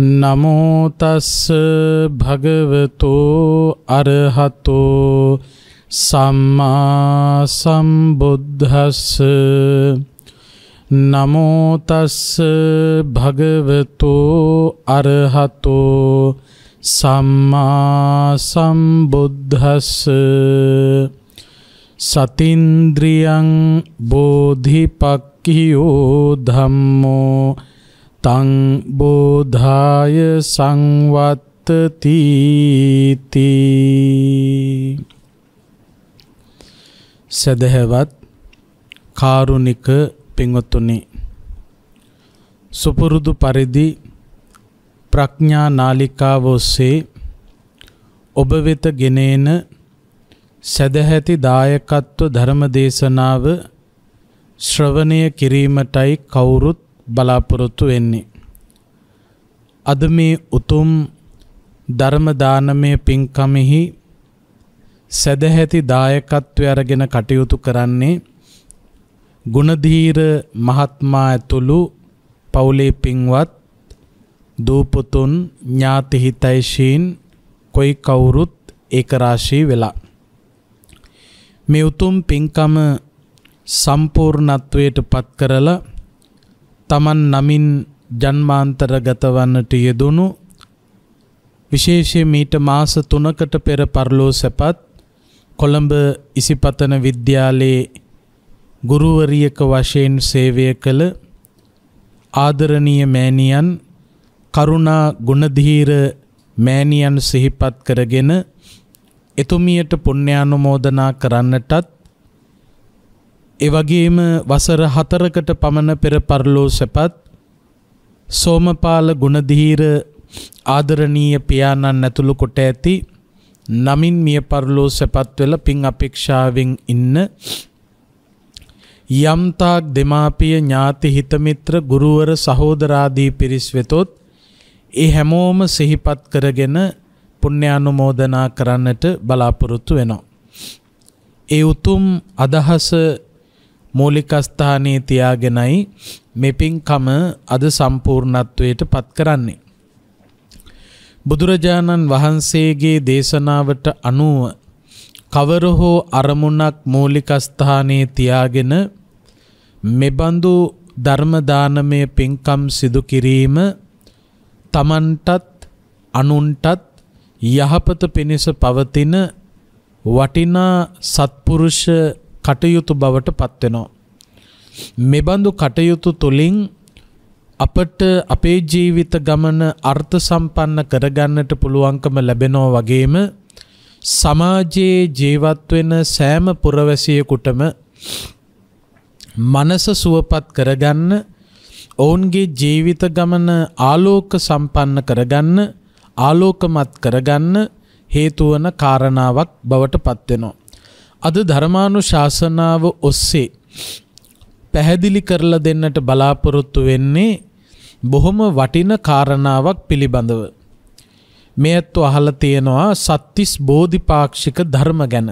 නමෝතස්ස භගවතෝ අරහතෝ සම්මා සම්බුද්ධස්ස නමෝතස්ස භගවතෝ අරහතෝ සම්මා සම්බුද්ධස්ස සතින්ද්‍රියං බෝධිපක්ඛියෝ ධම්මෝ තං බෝධාය සංවත්ත තීති සදහවත් කාරුණික පිංවතුනි සුපුරුදු පරිදි ප්‍රඥා නාලිකාව ඔස්සේ ඔබ වෙත ගෙනේන සදැහැති දායකත්ව ධර්ම දේශනාව ශ්‍රවණය කිරීමටයි කවුරුත් බලාපොරොත්තු වෙන්නේ. අද මේ උතුම් ධර්ම දානමය පින්කමෙහි සදැහැති දායකත්වය අරගෙන කටයුතු කරන්නේ ගුණධීර මහත්මයා ඇතුළු පවුලේ පින්වත් දූපුතුන් ඥාති හිතයිෂීන් කොයි කවුරුත් ඒක රාශී වෙලා මේ උතුම් පින්කම සම්පූර්ණත්වයට පත් කරලා තමන් නමින් ජන්මාන්තර ගතවන්නට යෙදුණු විශේෂය මීට මාස තුනකට පෙර පරලෝ සැපත් කොළඹ ඉසිපතන විද්‍යාලයේ ගුරුවරියක වශයෙන් සේවය කළ ආදරණීය මෑණියන් කරුණා ගුණධීර මෑණියන් සිහිපත් කරගෙන එතුමියට පුණ්‍යානුමෝදනා කරන්නටත් ඒ වගේම වසර 4කට පමණ පෙර පරලෝ සැපත් සෝමපාල ගුණධීර ආදරණීය පියාණන් ඇතුළු කොට ඇති නමින් මිය පරලෝ සැපත් වෙලා පින් අපේක්ෂාවෙන් ඉන්න යම්තාක් දෙමාපිය ඥාති හිතමිත්‍ර ගුරුවර සහෝදරාදී පිරිස් වෙතොත් ඒ හැමෝම සිහිපත් කරගෙන පුණ්‍යානුමෝදනා කරන්නට බලාපොරොත්තු වෙනවා. ඒ උතුම් අදහස මූලිකස්ථානයේ තියාගෙනයි මෙපින්කම අද සම්පූර්ණත්වයට පත් කරන්නේ. බුදුරජාණන් වහන්සේගේ දේශනාවට අනුව කවර හෝ අරමුණක් මූලිකස්ථානයේ තියාගෙන මෙබඳු ධර්ම දානමය පින්කම් සිදු කිරීම තමන්ටත් අනුන්ටත් යහපත පිණිස පවතින වටිනා සත්පුරුෂ කටයුතු බවට පත්වෙනවා. මෙබඳු කටයුතු තුළින් අපට අපේ ජීවිත ගමන අර්ථ සම්පන්න කරගන්නට පුළුවන්කම ලැබෙනෝ වගේම සමාජයේ ජීවත් වෙන සෑම පුරවැසියෙකුටම මනස සුවපත් කරගන්න ඔවුන්ගේ ජීවිත ගමන ආලෝක සම්පන්න කරගන්න ආලෝකමත් කරගන්න හේතුවන කාරණාවක් බවට පත්වෙනවා. අද ධර්මානු ශාසනාව ඔස්සේ පැහැදිලි කරලා දෙන්නට බලාපොරොත්තු වෙන්නේ බොහොම වටින කාරණාවක් පිළිබඳව. මේ ඇත්තු අහල තියෙනවා සත්තිස් බෝධිපාක්ෂික ධර්ම ගැන.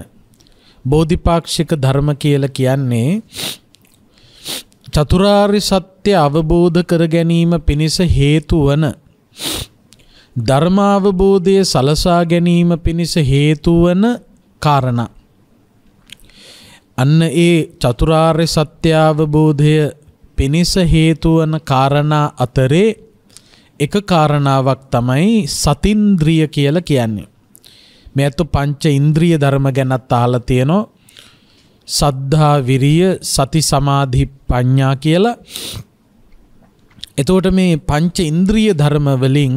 බෝධිපාක්ෂික ධර්ම කියල කියන්නේ චතුරාරි සත්‍ය අවබෝධ කර ගැනීම පිණිස හේතු වන ධර්මාවබෝධය සලසා ගැනීම පිණිස හේතු වන කාරණා. අන්න ඒ චතුරාර්ය සත්‍යාවබෝධය පිණිස හේතුවන කාරණා අතරේ එක කාරණාවක් තමයි සතින්ද්‍රිය කියලා කියන්නේ. මේ අතු පංච ඉන්ද්‍රිය ධර්ම ගැනත් අහලා තියෙනවා. සද්ධා විරිය සති සමාධි ප්‍රඥා කියලා. එතකොට මේ පංච ඉන්ද්‍රිය ධර්ම වලින්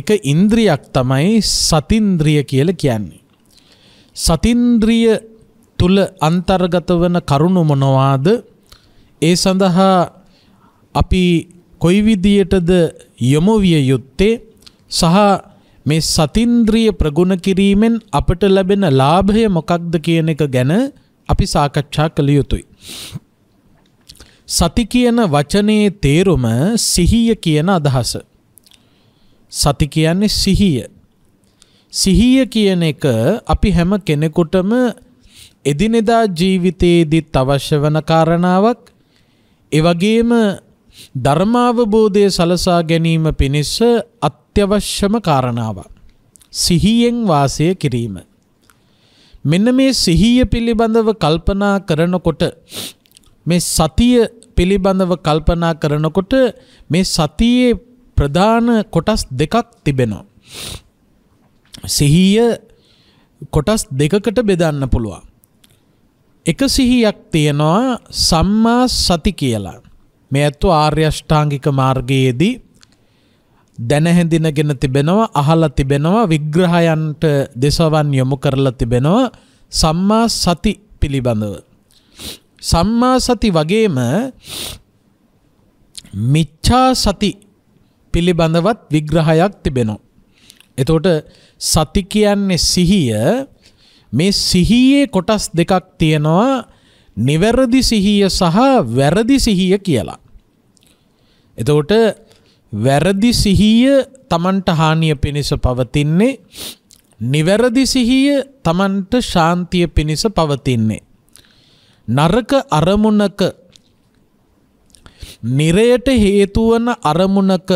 එක ඉන්ද්‍රියක් තමයි සතින්ද්‍රිය කියලා කියන්නේ. සතින්ද්‍රිය තුල අන්තර්ගත වන කරුණු මොනවාද? ඒ සඳහා අපි කොයි විදියටද යොමු විය යුත්තේ සහ මේ සතින්ද්‍රිය ප්‍රගුණ කිරීමෙන් අපට ලැබෙන ලාභය මොකක්ද කියන එක ගැන අපි සාකච්ඡා කළ යුතුයි. සති කියන වචනේ තේරුම සිහිය කියන අදහස. සති කියන්නේ සිහිය. සිහිය කියන එක අපි හැම කෙනෙකුටම එදිනෙදා ජීවිතයේදීත් අවශ්‍ය වන කාරණාවක් එවගේම ධර්මාවබෝධය සලසා ගැනීම පිණිස අත්‍යවශ්‍යම කාරණාවක්. සිහියෙන් වාසය කිරීම. මෙන්න මේ සිහිය පිළිබඳව කල්පනා කරනකොට මේ සතිය පිළිබඳව කල්පනා කරනකොට මේ සතියේ ප්‍රධාන කොටස් දෙකක් තිබෙනවා. සිහිය කොටස් දෙකකට බෙදන්න පුළුවන්. එක සිහියක් තියෙනවා සම්මා සති කියලා. මේ ඇත්තු ආර්යෂ්ඨාංගික මාර්ගයේදී දැනහැඳිනගෙන තිබෙනවා අහලා තිබෙනවා විග්‍රහයන්ට දෙසවන් යොමු කරලා තිබෙනවා සම්මා සති පිළිබඳව. සම්මා සති වගේම මිච්ඡා සති පිළිබඳවත් විග්‍රහයක් තිබෙනවා. එතකොට සති කියන්නේ සිහිය මේ සිහියේ කොටස් දෙකක් තියෙනවා නිවැරදි සිහිය සහ වැරදි සිහිය කියලා. එතකොට වැරදි සිහිය තමන්ට හානිය පිණිස පවතින්නේ නිවැරදි සිහිය තමන්ට ශාන්තිය පිණිස පවතින්නේ. නරක අරමුණක නිරයට හේතුවන අරමුණක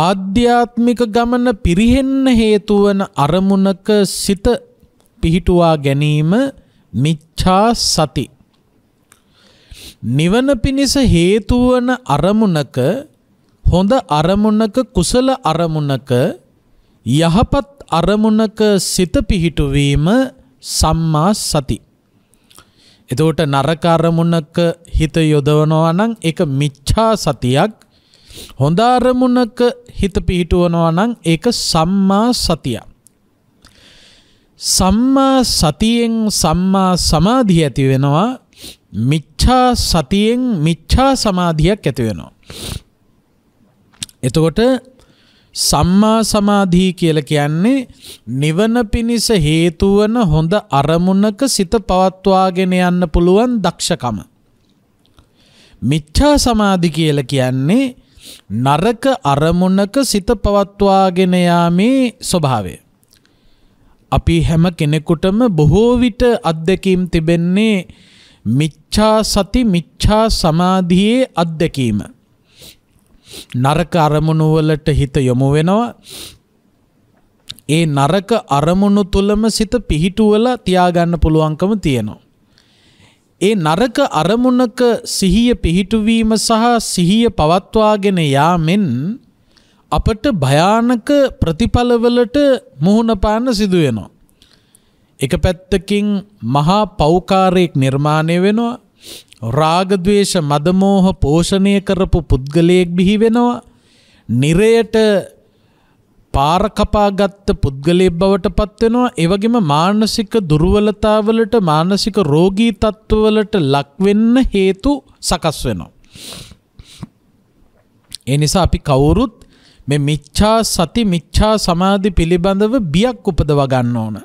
ආධ්‍යාත්මික ගමන පිරිහෙන්න හේතුවන අරමුණක සිත පිහිටුවා ගැනීම මිච්ඡා සති. නිවන පිණිස හේතුවන අරමුණක හොඳ අරමුණක කුසල අරමුණක යහපත් අරමුණක සිත පිහිටුවීම සම්මා සති. එතකොට නරක අරමුණක හිත යොදවනවා නම් ඒක මිච්ඡා සතියක් හොඳාරමුණක හිත පිහිටුවනවා නම් ඒක සම්මා සතිය. සම්මා සතියෙන් සම්මා සමාධිය ඇති වෙනවා මිච්ඡා සතියෙන් මිච්ඡා සමාධියක් ඇති වෙනවා. එතකොට සම්මා සමාධී කියලා කියන්නේ නිවන පිණිස හේතු වන හොඳ අරමුණක සිත පවත්වාගෙන යන්න පුළුවන් දක්ෂකම. මිච්ඡා සමාධි කියලා කියන්නේ නරක අරමුණක සිත පවත්වාගෙන යාමේ ස්වභාවය. අපි හැම කෙනෙකුටම බොහෝ විට අත්දැකීම් තිබෙන්නේ මිච්ඡා සති මිච්ඡා සමාධියේ අත්දැකීම. නරක අරමුණු වලට හිත යොමු වෙනවා. ඒ නරක අරමුණු තුලම සිත පිහිටුවලා තියාගන්න පුළුවන්කම තියෙනවා. ඒ නරක අරමුණක සිහිය පිහිටුවීම සහ සිහිය පවත්වාගෙන යාමෙන් අපට භයානක ප්‍රතිඵලවලට මුහුණපාන්න සිදුවෙනවා. එක පැත්තකින් මහා පෞකාරයෙක් නිර්මාණය වෙනවා රාගද්වේෂ මදමෝහ පෝෂණය කරපු පුද්ගලයෙක් බිහි වෙනවා නිරයට පාර කපාගත්ත පුද්ගලයෙක් බවට පත්වෙනවා ඒවගේම මානසික දුර්වලතාවලට මානසික රෝගී තත්ත්වවලට ලක්වෙන්න හේතු සකස් වෙනවා. ඒ නිසා අපි කවුරුත් මේ මිච්ඡා සති මිච්ඡා සමාධි පිළිබඳව බියක් උපදවා ගන්න ඕන.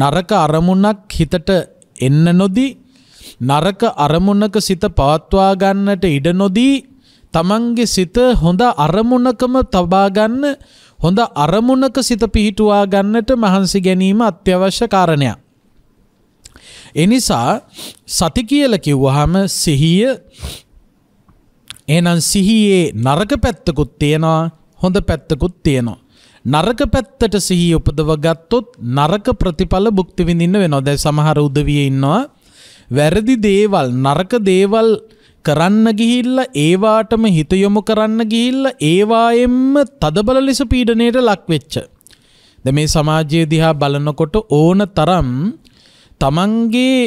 නරක අරමුණක් හිතට එන්න නොදී නරක අරමුණක සිත පවත්වා ගන්නට ඉඩ නොදී තමන්ගේ සිත හොඳ අරමුණකම තබා ගන්න හොඳ අරමුණක සිත පිහිටුවා ගන්නට මහන්සි ගැනීම අත්‍යවශ්‍ය කාරණයක්. එනිසා සති කියල කිව්වහම සිහිය එනම් සිහියේ නරක පැත්තකුත් තියෙනවා හොඳ පැත්තකුත් තියෙනවා. නරක පැත්තට සිහි උපදව ගත්තොත් නරක ප්‍රතිඵල භුක්ති විඳින්න වෙනවා. දැන් සමහර උදවිය ඉන්නවා. වැරදි දේවල් නරක දේවල් කරන්න ගිහිල්ල ඒවාටම හිත යොමු කරන්න ගිහිල්ල ඒවායෙන්ම තදබල ලෙස පීඩනයට ලක්වෙච්ච. ද මේ සමාජය දිහා බලනකොට ඕන තරම් තමන්ගේ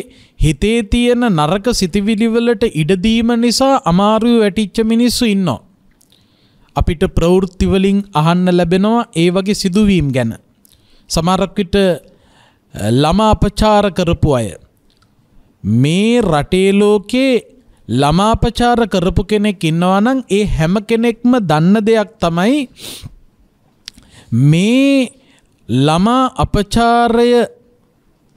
හිතේ තියෙන නරක සිතිවිලිවලට ඉඩදීම නිසා අමාරුව වැටිච්ච මිනිස්සු ඉන්නවා. අපිට ප්‍රවෘත්තිවලින් අහන්න ලැබෙනවා ඒ වගේ සිදුවීම් ගැන. සමාරක්විට ළම අපචාර කරපු අය. මේ රටේ ලෝකේ ළමාපචාර කරපු කෙනෙක් ඉන්නවනම් ඒ හැම කෙනෙක්ම දන්න දෙයක් තමයි මේ ළමා අපචාරය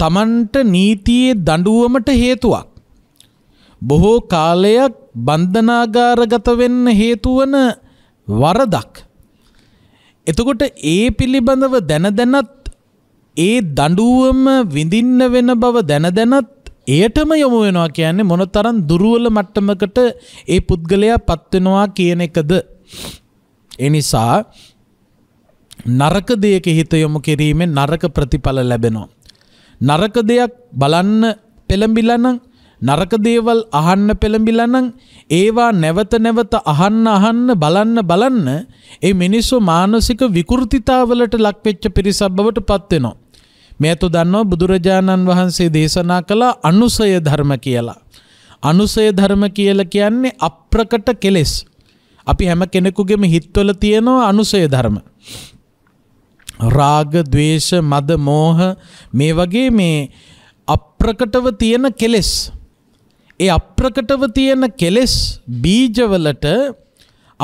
තමන්ට නීතියේ දඬුවමට හේතුවක්. බොහෝ කාලයක් බන්ධනාගාරගත වෙන්න හේතුවන වරදක්. එතකොට ඒ පිළිබඳව දැන දැනත් ඒ දඬුවම විඳින්න වෙන බව දැන දැනත් එයටම යොමු වෙනවා කියන්නේ මොනතරම් දුර්වල මට්ටමකට ඒ පුද්ගලයා පත් වෙනවා කියන එකද. ඒ නිසා නරක දෙයක හිත යොමු කිරීමෙන් නරක ප්‍රතිඵල ලැබෙනවා. නරක දෙයක් බලන්න පෙළඹිලා නම් නරක දේවල් අහන්න පෙළඹිලා නම් ඒවා නැවත නැවත අහන්න අහන්න බලන්න බලන්න ඒ මිනිස්සු මානසික විකෘතිතාවලට ලක්වෙච්ච පිරිසක් බවට පත් වෙනවා. මේ ඇතු දන්නවා බුදුරජාණන් වහන්සේ දේශනා කළ අනුසය ධර්ම කියලා. අනුසය ධර්ම කියල කියන්නේ අප්‍රකට කෙලෙස්. අපි හැම කෙනෙකුගෙම හිත්වල තියෙනවා අනුසය ධර්ම. රාග, ద్వේෂ, මද, මෝහ මේ වගේ මේ අප්‍රකටව තියෙන කෙලෙස්. ඒ අප්‍රකටව තියෙන කෙලෙස් බීජවලට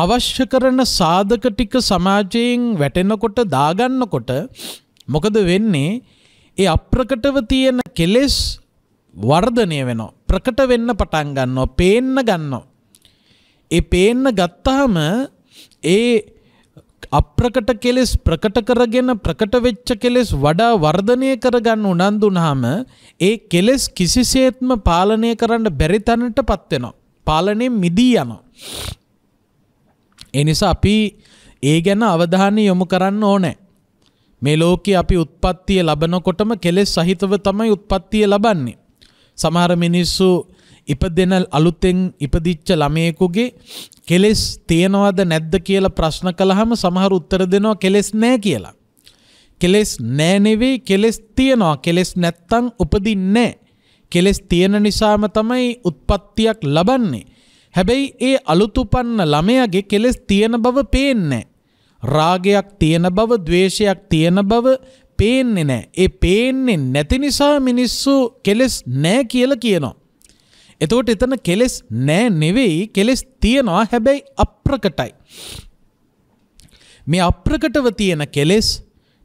අවශ්‍ය කරන සාධක ටික සමාජයෙන් වැටෙනකොට දාගන්නකොට මොකද වෙන්නේ ඒ අප්‍රකටව තියෙන කෙලෙස් වර්ධනය වෙනවා. ප්‍රකට වෙන්න පටන් ගන්නවා. පේන්න ගන්නවා. ඒ පේන්න ගත්තාම ඒ අප්‍රකට කෙලෙස් ප්‍රකට කරගෙන ප්‍රකට වෙච්ච කෙලෙස් වඩා වර්ධනය කරගන්න උනන්දු වුනහම ඒ කෙලෙස් කිසිසේත්ම පාලනය කරන්න බැරි තැනටපත් වෙනවා. පාලනේ මිදී යනවා. ඒ නිසා අපි ඒ ගැන අවධානය යොමු කරන්න ඕනේ. මේ ලෝකේ අපි උත්පත්තිය ලබනකොටම කෙලෙස් සහිතව තමයි උත්පත්තිය ලබන්නේ. සමහර මිනිස්සු ඉපදෙන අලුතෙන් ඉපදිච්ච ළමයෙකුගේ කෙලෙස් තියෙනවද නැද්ද කියලා ප්‍රශ්න කළාම සමහර උත්තර දෙනවා කෙලෙස් නැහැ කියලා. කෙලෙස් නැහැ නෙවෙයි කෙලෙස් තියෙනවා. කෙලෙස් නැත්තම් උපදින්නේ කෙලෙස් තියෙන නිසාම තමයි උත්පත්තියක් ලබන්නේ. හැබැයි ඒ අලුතුපන්න ළමයාගේ කෙලෙස් තියෙන බව පේන්නේ නැහැ. රාගයක් තියෙන බව දවේශයක් තියෙන බව පේන්නේ නෑ. ඒ පේන්නේ නැති නිසා මිනිස්සු කෙලෙස් නෑ කියල කියනවා. එතකොට එතන කෙලෙස් නෑ නෙවෙයි කෙලෙස් තියෙනවා හැබැයි අප්‍රකටයි. මේ අප්‍රකටව තියෙන කෙලෙස්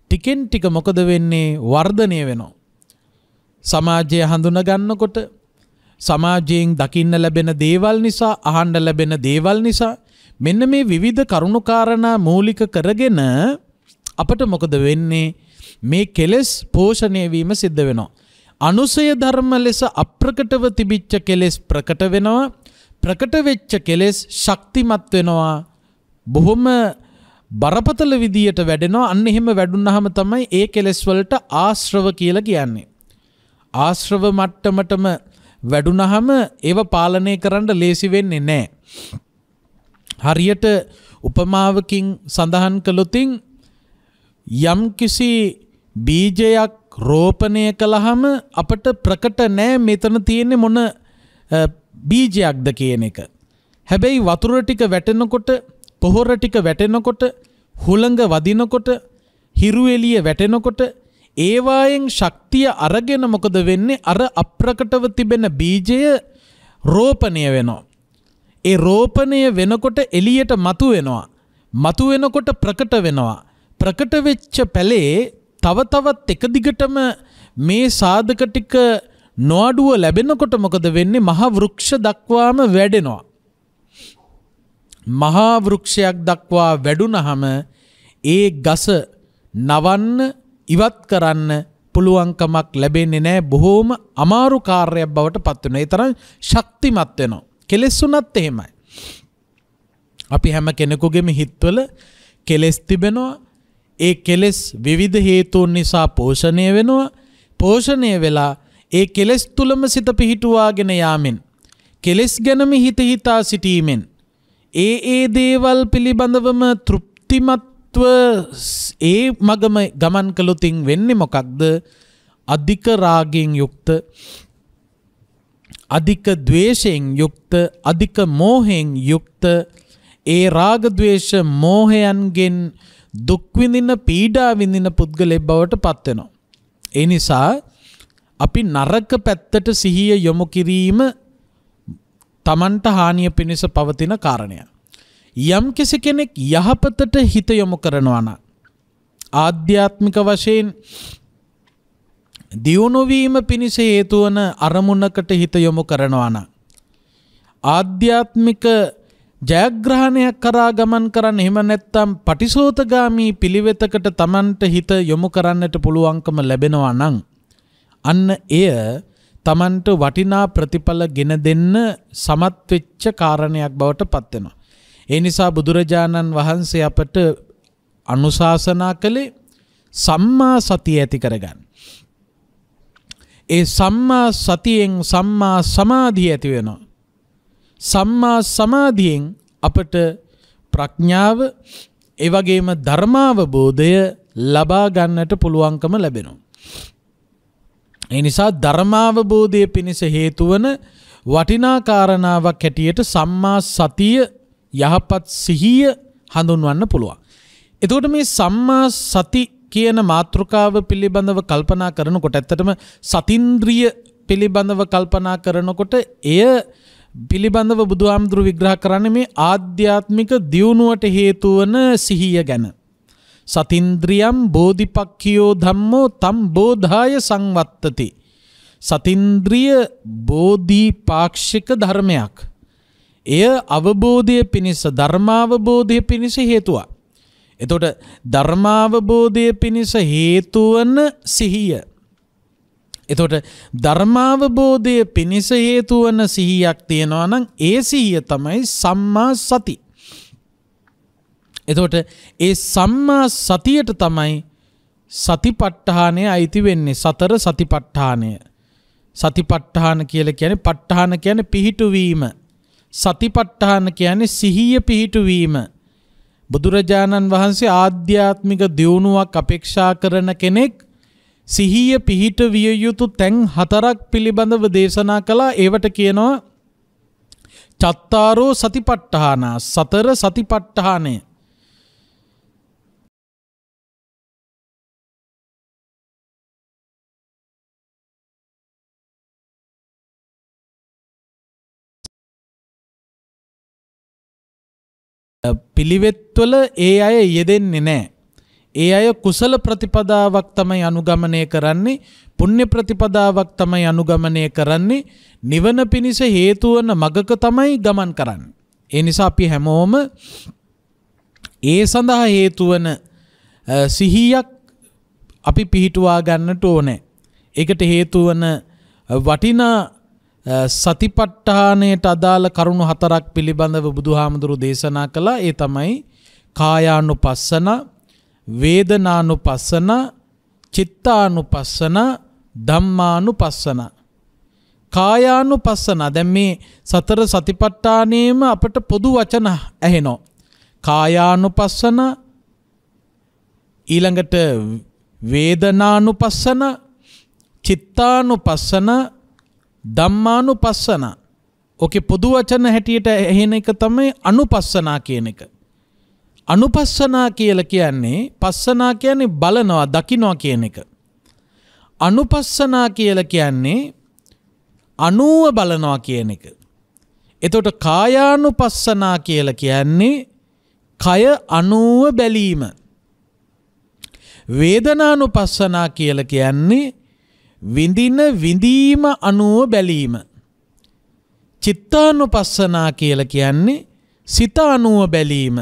ටිකෙන් ටික මොකද වෙන්නේ වර්ධනය වෙනවා. සමාජය හඳුන ගන්නකොට සමාජයෙන් දකින්න ලැබෙන දේවල් නිසා අහන්ඩ ලැබෙන දේවල් නිසා මෙන්න මේ විවිධ කරුණුකාරණා මූලික කරගෙන අපට මොකද වෙන්නේ මේ කෙලෙස් පෝෂණය වීම සිද්ධ වෙනවා. අනුසය ධර්ම ලෙස අප්‍රකටව තිබිච්ච කෙලෙස් ප්‍රකට වෙනවා. ප්‍රකට වෙච්ච කෙලෙස් ශක්තිමත් වෙනවා. බොහොම බරපතල විදියට වැඩෙනවා. අන්න එහෙම වැඩුණාම තමයි ඒ කෙලෙස් වලට ආශ්‍රව කියලා කියන්නේ. ආශ්‍රව මට්ටමටම වැඩුණාම ඒව පාලනය කරන්න ලේසි වෙන්නේ නැහැ. හරියට උපමාවකින් සඳහන් කළොතින් යම්කිසි බීජයක් රෝපණය කළහම අපට ප්‍රකට නෑ මෙතන තියෙන්නේ මොන බීජයක්ද කියන එක. හැබැයි වතුර ටික වැටෙනකොට පොහොර ටික වැටෙනකොට හුළඟ වදිනකොට හිරු එළිය වැටෙනකොට ඒවායෙන් ශක්තිය අරගෙන මොකද වෙන්නේ අර අප්‍රකටව තිබෙන බීජය රෝපණය වෙනවා. ඒ රෝපණය වෙනකොට එලියට මතු වෙනවා. මතු වෙනකොට ප්‍රකට වෙනවා. ප්‍රකට වෙච්ච පැලේ තව තවත් එක දිගටම මේ සාධක ටික නොඅඩුව ලැබෙනකොට මොකද වෙන්නේ මහ වෘක්ෂ දක්වාම වැඩෙනවා. මහා වෘක්ෂයක් දක්වා වැඩුණහම ඒ ගස නවන්න ඉවත් කරන්න පුළුවන්කමක් ලැබෙන්නේ නැහැ බොහෝම අමාරු කාර්යයක් බවට පත් වෙනවා. ඒ තරම් ශක්තිමත් වෙනවා. කෙලෙස් වුණත් එහෙමයි. අපි හැම කෙනෙකුගේම හිත්වල කෙලෙස් තිබෙනවා. ඒ කෙලෙස් විවිධ හේතුන් නිසා පෝෂණය වෙනවා. පෝෂණය වෙලා ඒ කෙලෙස් තුලම සිත පිහිටුවාගෙන යාමෙන් කෙලෙස් ගැනම හිත හිතා සිටීමෙන් ඒ ඒ දේවල් පිළිබඳවම තෘප්තිමත්ව ඒ මගම ගමන් කළොතින් වෙන්නේ මොකක්ද? අධික රාගයෙන් යුක්ත අධික ද්වේෂයෙන් යුක්ත අධික මෝහෙන් යුක්ත ඒ රාග ද්වේෂ මෝහයන්ගෙන් දුක් විඳින පීඩා විඳින පුද්ගලෙක් බවට පත් වෙනවා. ඒ නිසා අපි නරක පැත්තට සිහිය යොමු කිරීම තමන්ට හානිය පිණිස පවතින කාරණය. යම් කිසි කෙනෙක් යහපතට හිත යොමු කරනවා නම් ආධ්‍යාත්මික වශයෙන් දියුණුවීම පිණිස හේතුවන අරමුණකට හිත යොමු කරනවාන. ආධ්‍යාත්මික ජයග්‍රහණයක් කරා ගමන් කරන්න එහෙම නැත්තම් පටිසෝතගාමී පිළිවෙතකට Tamanට හිත යොමු කරන්නට පුළුවන්කම ලැබෙනවා නම් අන්න එය Tamanට වටිනා ප්‍රතිඵල ගෙන දෙන්න සමත් වෙච්ච කාරණයක් බවට පත් වෙනවා. ඒ නිසා බුදුරජාණන් වහන්සේ අපට අනුශාසනා කළේ සම්මා සතිය ඇති කරගන්න. ඒ සම්මා සතියෙන් සම්මා සමාධිය ඇති වෙනවා. සම්මා සමාධියෙන් අපට ප්‍රඥාව ඒ වගේම ධර්මාවබෝධය ලබා ගන්නට පුළුවන්කම ලැබෙනවා. ඒ නිසා ධර්මාවබෝධය පිණිස හේතු වන වටිනා කාරණාවක් හැටියට සම්මා සතිය යහපත් සිහිය හඳුන්වන්න පුළුවන්. එතකොට මේ සම්මා සති කියන මාතෘකාව පිළිබඳව කල්පනා කරනකොට ඇත්තටම සතින්ද්‍රිය පිළිබඳව කල්පනා කරනකොට එය පිළිබඳව බුදුහාමුදුරු විග්‍රහ කරන්න මේ ආධ්‍යාත්මික දියුණුවට හේතුවන සිහිය ගැන. සතින්ද්‍රියම් බෝධිපක්කියෝ ධම්මෝ තම් බෝධාය සංවත්තති. සතින්ද්‍රිය බෝධීපාක්ෂික ධර්මයක්. එය අවබෝධය පිණිස ධර්මාවබෝධය පිණිස හේතුවා. එතොට ධර්මාවබෝධය පිණිස හේතුවන සිහිය. එතොට ධර්මාවබෝධය පිණිස හේතුවන සිහියක් තියෙනවා නම් ඒ සිහිය තමයි සම්මා සති. එතොට ඒ සම්මා සතියට තමයි සතිපට්ඨානය අයිති වෙන්නේ සතර සතිපට්ඨානය. සතිපට්ඨාන කියල කියන පට්ඨාන කියන පිහිටුවීම. සතිපට්ඨාන කියන්නේ සිහිය පිහිටුවීම. බුදුරජාණන් වහන්සේ ආධ්‍යාත්මික දියුණුවක් අපේක්ෂා කරන කෙනෙක් සිහිය පිහිට විය යුතු තැන් හතරක් පිළිබඳව දේශනා කළා ඒවට කියනවා චත්තාරෝ සතිපට්ඨාන සතර සතිපට්ඨානේ පිළිවෙත්වල ඒ අය යෙදෙන්නේ නෑ. ඒ අය කුසල ප්‍රතිපදාවක් තමයි අනුගමනය කරන්නේ පුණ්‍ය ප්‍රතිපදාවක් තමයි අනුගමනය කරන්නේ නිවන පිණිස හේතු වන මගක තමයි ගමන් කරන්නේ. ඒ නිසා අපි හැමෝම ඒ සඳහා හේතු වන සිහියක් අපි පිහිටුවා ගන්නට ඕනේ. ඒකට හේතු වන වටිනා සතිපට්ඨානයට අදාළ කරුණු හතරක් පිළිබඳව බුදුහාමුදුරු දේශනා කළා ඒ තමයි කායානුපස්සන වේදනානුපස්සන චිත්තානුපස්සන ධම්මානුපස්සන කායානුපස්සන දැන් මේ සතර සතිපට්ඨානයේම අපට පොදු වචන ඇහෙනවා කායානුපස්සන ඊළඟට වේදනානුපස්සන චිත්තානුපස්සන ධම්මානු පස්සන ඕක පොදු වචන හැටියට එහෙන එක තමයි අනුපස්සනා කියන එක. අනුපස්සනා කියල කියන්නේ පස්සනා කියන්නේ බලනවා දකිනවා කියන එක. අනුපස්සනා කියල කියන්නේ අනුව බලනවා කියන එක. එතොට කායානු පස්සනා කියල කියන්නේ කය අනුව බැලීම. වේදනානු පස්සනා කියල කියන්නේ විඳින විඳීම අනුව බැලීම. චිත්තානුපස්සනා කියලා කියන්නේ සිත අනුව බැලීම.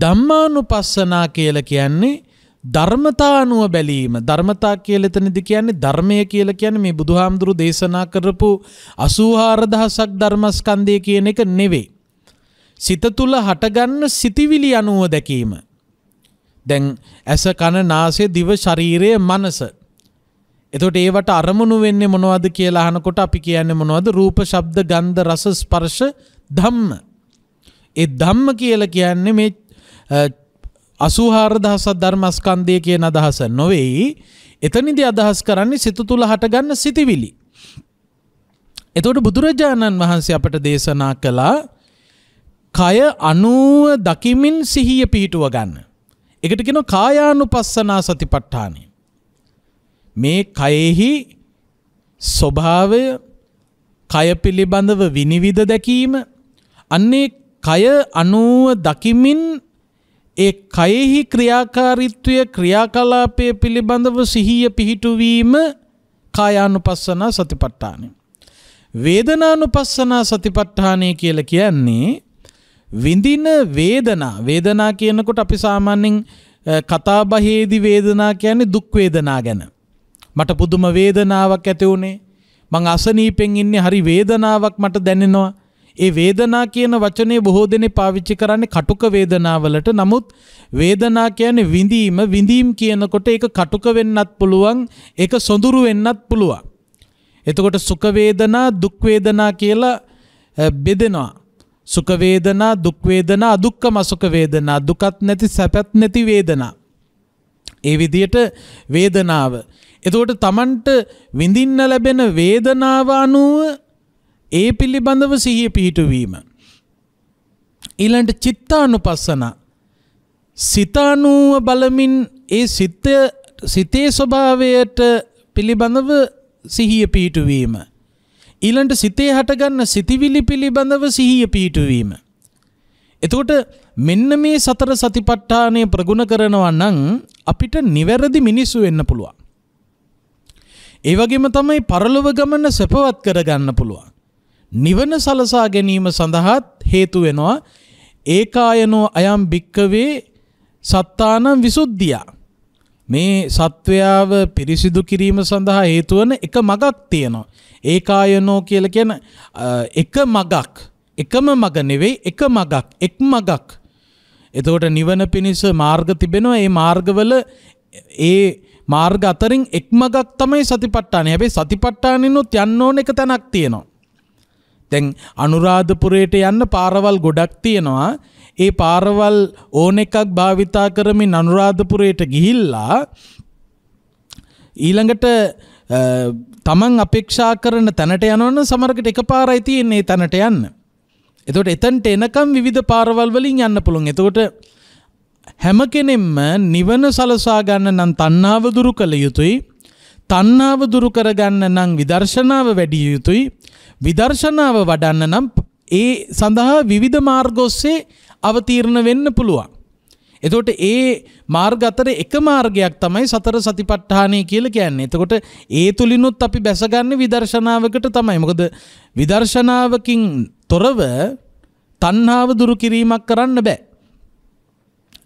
ධම්මානුපස්සනා කියලා කියන්නේ ධර්මතානුව බැලීම. ධර්මතා කියලා එතනදි කියන්නේ ධර්මය කියලා කියන්නේ මේ බුදුහාමුදුරු දේශනා කරපු 84000ක් ධර්මස්කන්ධය කියන එක නෙවෙයි. සිත තුල හටගන්න සිතිවිලි අනුව දැකීම. දැන් ඇස කන නාසය දිව ශරීරය මනස එතොට ඒවට අරමුණු වෙන්නේ මොනවද කියලා අහනකොට අපි කියන්නේ මොනවද රූප ශබ්ද ගන්ධ රස ස්පර්ශ ධම්ම. ඒ ධම්ම කියලා කියන්නේ මේ 84000 ධර්මස්කන්ධය කියන අදහස නොවේයි. එතනදී අදහස් කරන්නේ සිත තුල හටගන්න සිතිවිලි. එතකොට බුදුරජාණන් වහන්සේ අපට දේශනා කළා කය 90 දකිමින් සිහිය පිහිටුව ගන්න. ඒකට කියනවා කායානුපස්සනා සතිපට්ඨානයි. මේ කයෙහි ස්වභාවය කය පිළිබඳව විනිවිද දැකීම අන්නේ කය අනුව දකිමින් ඒ කයෙහි ක්‍රියාකාරීත්වය ක්‍රියාකලාපය පිළිබඳව සිහිය පිහිටුවීම කායානුපස්සනා සතිපට්ඨානයි. වේදනානුපස්සනා සතිපට්ඨානය කියලා කියන්නේ විඳින වේදනා වේදනා කියනකොට අපි සාමාන්‍යයෙන් කතාබහේදී වේදනා කියන්නේ දුක් වේදනා ගැන. මට පුදුම වේදනාවක් ඇති වුණේ. මං අසනීපෙන් ඉන්නේ හරි වේදනාවක් මට දැනෙනවා. ඒ වේදනා කියන වචනේ බොහෝ දෙනෙ පාවිච්චි කරන්නේ කටුක වේදනාවලට නමුත් වේදනා කියන්නේ විඳීම විඳීම් කියනකොට ඒක කටුක වෙන්නත් පුළුවන් ඒක සොඳුරු වෙන්නත් පුළුවන් එතකොට සුඛ වේදනා දුක් වේදනා කියලා බෙදෙනවා සුඛ වේදනා දුක් වේදනා අදුක්කම සුඛ වේදනා දුකත් නැති සැපත් නැති වේදනා ඒ විදිහට වේදනාව එතකොට තමන්ට විඳින්න ලැබෙන වේදනාව අනුව ඒ පිළිබඳව සිහිය පිහිටුවීම. ඊළඟට චිත්තානුපස්සන සිතානුව බලමින් ඒ සිත සිතේ ස්වභාවයට පිළිබඳව සිහිය පිහිටුවීම. ඊළඟට සිතේ හටගන්න සිතිවිලි පිළිබඳව සිහිය පිහිටුවීම. එතකොට මෙන්න මේ සතර සතිපට්ඨානය ප්‍රගුණ කරනවා නම් අපිට නිවැරදි මිනිස්සු වෙන්න පුළුවන්. ඒවගේම තමයි පරලොව ගමන සැපවත් කරගන්න පුළුවන්. නිවන සලසා ගැනීම සඳහාත් හේතු වෙනවා ඒකායනෝ අයම් භික්කවේ සත්තානම් විසුද්ධියා. මේ සත්වයාව පිරිසිදු කිරීම සඳහා හේතුවන එක මගක් තියෙනවා. ඒකායනෝ කියල කියන එක මගක් එකම මග නෙවෙයි එක මගක් එක් මගක්. එතකොට නිවන පිණිස මාර්ග තිබෙනවා ඒ මාර්ගවල ඒ මාර්ග අතරින් එක් මගක් තමයි සතිපට්ඨානය. හැබැයි සතිපට්ඨානෙනුත් යන්න ඕන එක තැනක් තියෙනවා. දැන් අනුරාධපුරයට යන්න පාරවල් ගොඩක් තියෙනවා. ඒ පාරවල් ඕන එකක් භාවිතා කරමින් අනුරාධපුරයට ගිහිල්ලා ඊළඟට තමන් අපේක්ෂා කරන තැනට යනවන සමරකට එක පාරයි තියෙන්නේ තැනට යන්න. එතකොට එතන්ට එනකම් විවිධ පාරවල් වලින් යන්න පුළුවන්. එතකොට හැම කෙනෙම්ම නිවන සලසා ගන්න නම් තණ්හාව දුරු කළ යුතුයි. තණ්හාව දුරු කරගන්න නම් විදර්ශනාව වැඩි යුතුයි. විදර්ශනාව වඩන්න නම් ඒ සඳහා විවිධ මාර්ගෝස්සේ අවතීර්ණ වෙන්න පුළුවන්. එතකොට ඒ මාර්ග අතර එක මාර්ගයක් තමයි සතර සතිපට්ඨානය කියලා කියන්නේ. එතකොට ඒ තුලිනුත් අපි බැසගන්නේ විදර්ශනාවකට තමයි. මොකද විදර්ශනාවකින් තොරව තණ්හාව දුරු කිරීමක් කරන්න බෑ.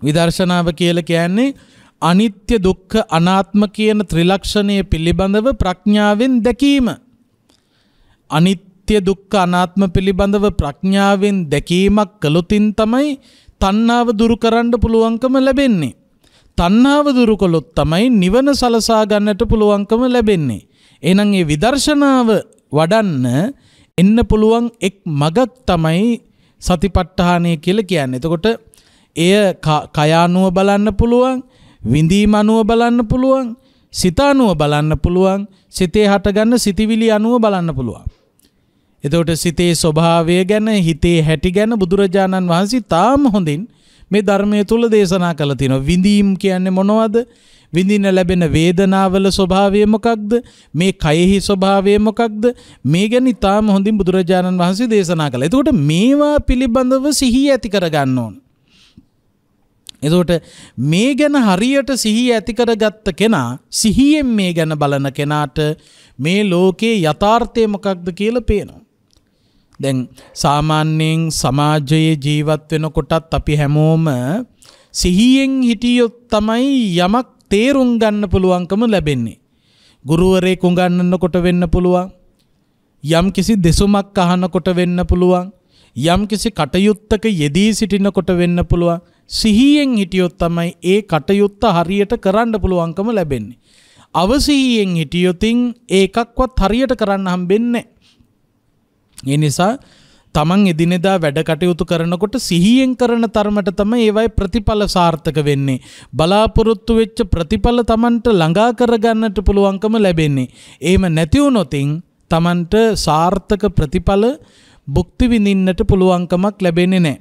විදර්ශනාව කියල කියන්නේ අනිත්‍ය දුක්ඛ අනාත්ම කියන ත්‍රිලක්ෂණය පිළිබඳව ප්‍රඥාවෙන් දැකීම. අනිත්‍ය දුක්ඛ අනාත්ම පිළිබඳව ප්‍රඥාවෙන් දැකීමක් කළොතින් තමයි තණ්හාව දුරු කරන්න පුළුවන්කම ලැබෙන්නේ. තණ්හාව දුරු කළොත් තමයි නිවන සලසා ගන්නට පුළුවන්කම ලැබෙන්නේ. එහෙනම් මේ විදර්ශනාව වඩන්න එන්න පුළුවන් එක් මගක් තමයි සතිපට්ඨානය කියලා කියන්නේ. එතකොට එය කයානුව බලන්න පුළුවන් විඳීම අනුව බලන්න පුළුවන් සිතානුව බලන්න පුළුවන් සිතේ හටගන්න සිතිවිලි අනුව බලන්න පුළුවන්. එතකොට සිතේ ස්වභාවය ගැන හිතේ හැටි ගැන බුදුරජාණන් වහන්සේ තාම හොඳින් මේ ධර්මය තුල දේශනා කළ තියෙනවා. විඳීම් කියන්නේ මොනවද? විඳින ලැබෙන වේදනාවල ස්වභාවය මොකක්ද? මේ කයෙහි ස්වභාවය මොකක්ද? මේ ගැන ඉතාම හොඳින් බුදුරජාණන් වහන්සේ දේශනා කළා. එතකොට මේවා පිළිබඳව සිහිය ඇති කරගන්න ඕන. එදෝට මේ ගැන හරියට සිහි ඇතිකර ගත්ත කෙනා සිහියෙන් මේ ගැන බලන කෙනාට මේ ලෝකයේ යථාර්ථය මොකක්ද කියල පේනවා. දැන් සාමාන්‍යයෙන් සමාජයේ ජීවත් වෙන කොටත් අපි හැමෝම සිහියෙන් හිටියොත් තමයි යමක් තේරුම් ගන්න පුළුවන්කම ලැබෙන්නේ. ගුරුවරේ කුඟන්නකොට වෙන්න පුළුවන්. යම් කිසි දෙසුමක් අහනකොට වෙන්න පුළුවන්. යම් කිසි කටයුත්තක යෙදී සිටිනකොට වෙන්න පුළුවන්. සිහියෙන් හිටියොත් තමයි ඒ කටයුත්ත හරියට කරන්න පුළුවන්කම ලැබෙන්නේ. අවසිහියෙන් හිටියොතින් ඒකක්වත් හරියට කරන්න හම්බෙන්නේ. ඒ නිසා තමන් එදිනෙදා වැඩ කටයුතු කරනකොට සිහියෙන් කරන තරමට තම ඒවයි ප්‍රතිඵල සාර්ථක වෙන්නේ. බලාපොරොත්තු වෙච්ච ප්‍රතිඵල තමන්ට ළඟා කරගන්නට පුළුවන්කම ලැබෙන්නේ. එහෙම නැතිවුණොතින් තමන්ට සාර්ථක ප්‍රතිඵල බුක්ති විඳින්නට පුළුවන්කමක් ලැබෙන්නේ නෑ.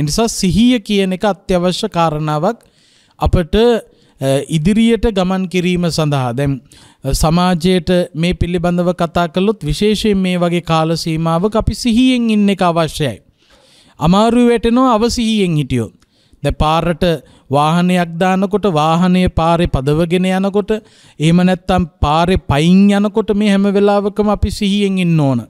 එනිසා සිහිය කියන එක අත්‍යවශ්‍ය කාරණාවක් අපට ඉදිරියට ගමන් කිරීම සඳහා දැම් සමාජයට මේ පිළිබඳව කතා කළොත් විශේෂයෙන් මේ වගේ කාල සීමාවක අපි සිහියෙන් ඉන්න එක අවශ්‍යයි. අමාරු වැටෙනවා අවසිහියෙන් හිටියෝ. දැ පාරට වාහනයක් දානකොට වාහනය පාරේ පදවගෙන යනකොට එහෙම නැත්තම් පාරේ පයින් යනකොට මේ හැම වෙලාවකම අපි සිහියෙන් ඉන්න ඕන.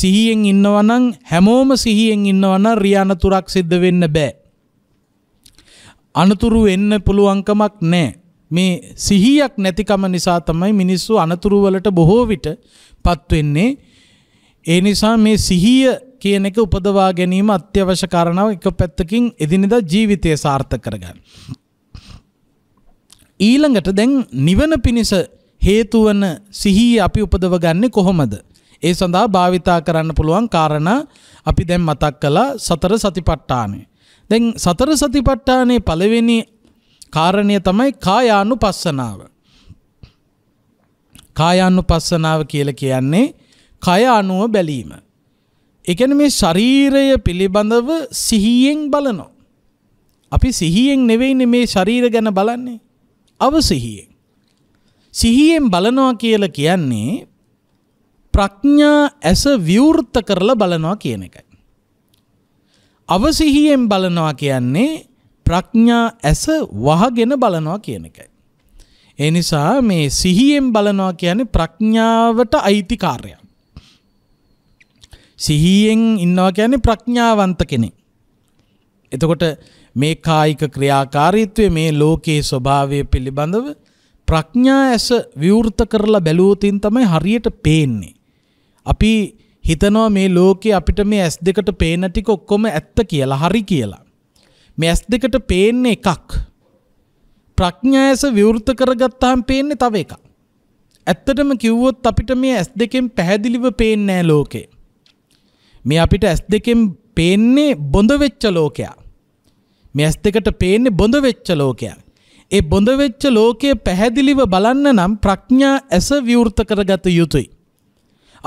සිහියෙන් ඉන්නවනම් හැමෝම සිහියෙන් ඉන්නවනම් රියනතුරක් සිද්ධ වෙන්න බෑ. අනතුරු වෙන්න පුළුවන්කමක් නැහැ. මේ සිහියක් නැතිකම නිසා තමයි මිනිස්සු අනතුරු වලට බොහෝ විට පත් වෙන්නේ. ඒ නිසා මේ සිහිය කියන එක උපදවා ගැනීම අත්‍යවශ්‍ය කරනවා එක පැත්තකින් එදිනෙදා ජීවිතය සාර්ථක කරගන්න. ඊළඟට දැන් නිවන පිණිස හේතු වන සිහිය අපි උපදව ගන්නේ කොහොමද? ඒ සඳහා භාවිතා කරන්න පුළුවන් කාරණා අපි දැන් මතක් කළා සතර සතිපට්ඨානය. දැන් සතර සතිපට්ඨානයේ පළවෙනි කාරණය තමයි කායානුපස්සනාව. කායානුපස්සනාව කියලා කියන්නේ කය අනුව බැලීම. ඒ කියන්නේ මේ ශරීරය පිළිබඳව සිහියෙන් බලනවා. අපි සිහියෙන් නෙවෙයිනේ මේ ශරීර ගැන බලන්නේ. අවසිහියෙන්. සිහියෙන් බලනවා කියලා කියන්නේ ප්‍රඥා ඇස විවෘත කරලා බලනවා කියන එකයි. අවසිහියෙන් බලනවා කියන්නේ ප්‍රඥා ඇස වහගෙන බලනවා කියන එකයි. ඒ නිසා මේ සිහියෙන් බලනවා කියන්නේ ප්‍රඥාවට අයිති කාර්යයක්. සිහියෙන් ඉන්නවා කියන්නේ ප්‍රඥාවන්ත කෙනෙක්. එතකොට මේ කායික ක්‍රියාකාරීත්වය මේ ලෝකයේ ස්වභාවය පිළිබඳව ප්‍රඥා ඇස විවෘත කරලා බැලුවොතින් තමයි හරියට පේන්නේ. අපි හිතනවා මේ ලෝකේ අපිට මේ ඇස් දෙකට පේන ටික ඔක්කොම ඇත්ත කියලා හරි කියලා. මේ ඇස් දෙකට පේන්නේ එකක්. ප්‍රඥායස විවෘත කරගත්තාම පේන්නේ තව එකක්. ඇත්තටම කිව්වොත් අපිට මේ ඇස් දෙකෙන් පැහැදිලිව පේන්නේ නැහැ ලෝකේ. මේ අපිට ඇස් දෙකෙන් පේන්නේ බොඳ වෙච්ච ලෝකයක්. මේ ඇස් දෙකට පේන්නේ බොඳ වෙච්ච ලෝකයක්. ඒ බොඳ වෙච්ච ලෝකය පැහැදිලිව බලන්න නම් ප්‍රඥා ඇස විවෘත කරගත යුතුයි.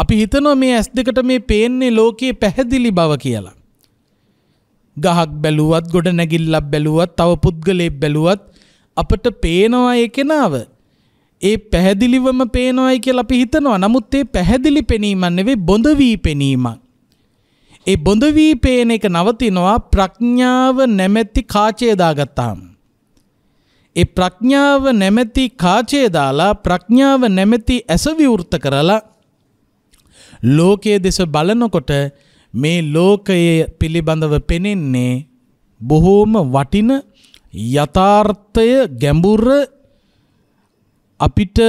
අපි හිතනවා මේ ඇස් දෙකට මේ පේන්නේ ලෝකයේ පැහැදිලි බව කියලා. ගහක් බැලුවත් ගොඩ නැගිල්ලක් බැලුවත් තව පුද්ගලයෙක් බැලුවත් අපට පේනවා ඒ කෙනාව. ඒ පැහැදිලිවම පේනවායි කියලා අපි හිතනවා. නමුත් ඒ පැහැදිලි පෙනීම නෙවෙයි බොඳ වී පෙනීමක්. ඒ බොඳ වී පේන එක නවතිනවා ප්‍රඥාව නැමැති කාචය දාගත්තාම. ඒ ප්‍රඥාව නැමැති කාචය දාලා ප්‍රඥාව නැමැති ඇස විවෘත කරලා ලෝකයේ දෙස බලනකොට මේ ලෝකයේ පිළිබඳව පෙනෙන්නේ බොහෝම වටින යථාර්ථය ගැඹුර අපිට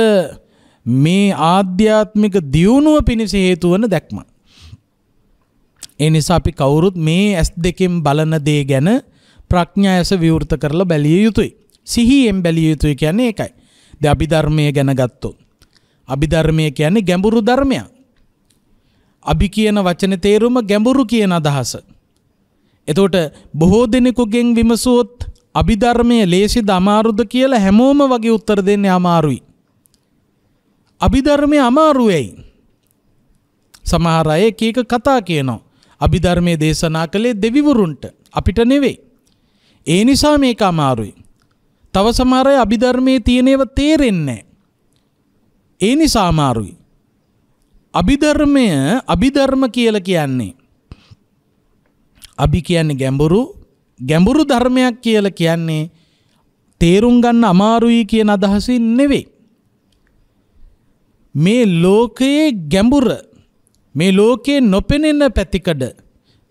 මේ ආධ්‍යාත්මික දියුණුව පිණිස හේතු වන දැක්ම. ඒ නිසා අපි කවුරුත් මේ ඇස් දෙකෙන් බලන දේ ගැන ප්‍රඥා ඇස විවෘත කරලා බැලිය යුතුයි. සිහියෙන් බැලිය යුතුයි කියන්නේ ඒකයි. ද අභිධර්මය ගැන ගත්තොත්. අභිධර්මය කියන්නේ ගැඹුරු ධර්මයක්. අභි කියන වචන තේරුම ගැඹුරු කියන අදහස. එතකොට බොහෝ දෙනෙකුගෙන් විමසුවොත් අභිධර්මය ලේසිද අමාරුද කියලා හැමෝම වගේ උත්තර දෙන්නේ අමාරුයි. අභිධර්මය අමාරුවයි. සමහර අය එක එක කතා කියනවා. අභිධර්මයේ දේශනා කළේ දෙවිවරුන්ට අපිට නෙවෙයි. ඒ නිසා මේක අමාරුයි. තව සමහර අය අභිධර්මයේ තියෙනේව තේරෙන්නේ නැහැ. ඒ නිසා අමාරුයි. අභිධර්මය අභිධර්ම කියල කියන්නේ. අභි කියන්නේ ගැඹුරු ගැඹුරු ධර්මයක් කියල කියන්නේ තේරුම් ගන්න අමාරුයි කියන අදහසින් නෙවෙයි. මේ ලෝකයේ ගැඹුර මේ ලෝකයේ නොපෙනෙන පැතිකඩ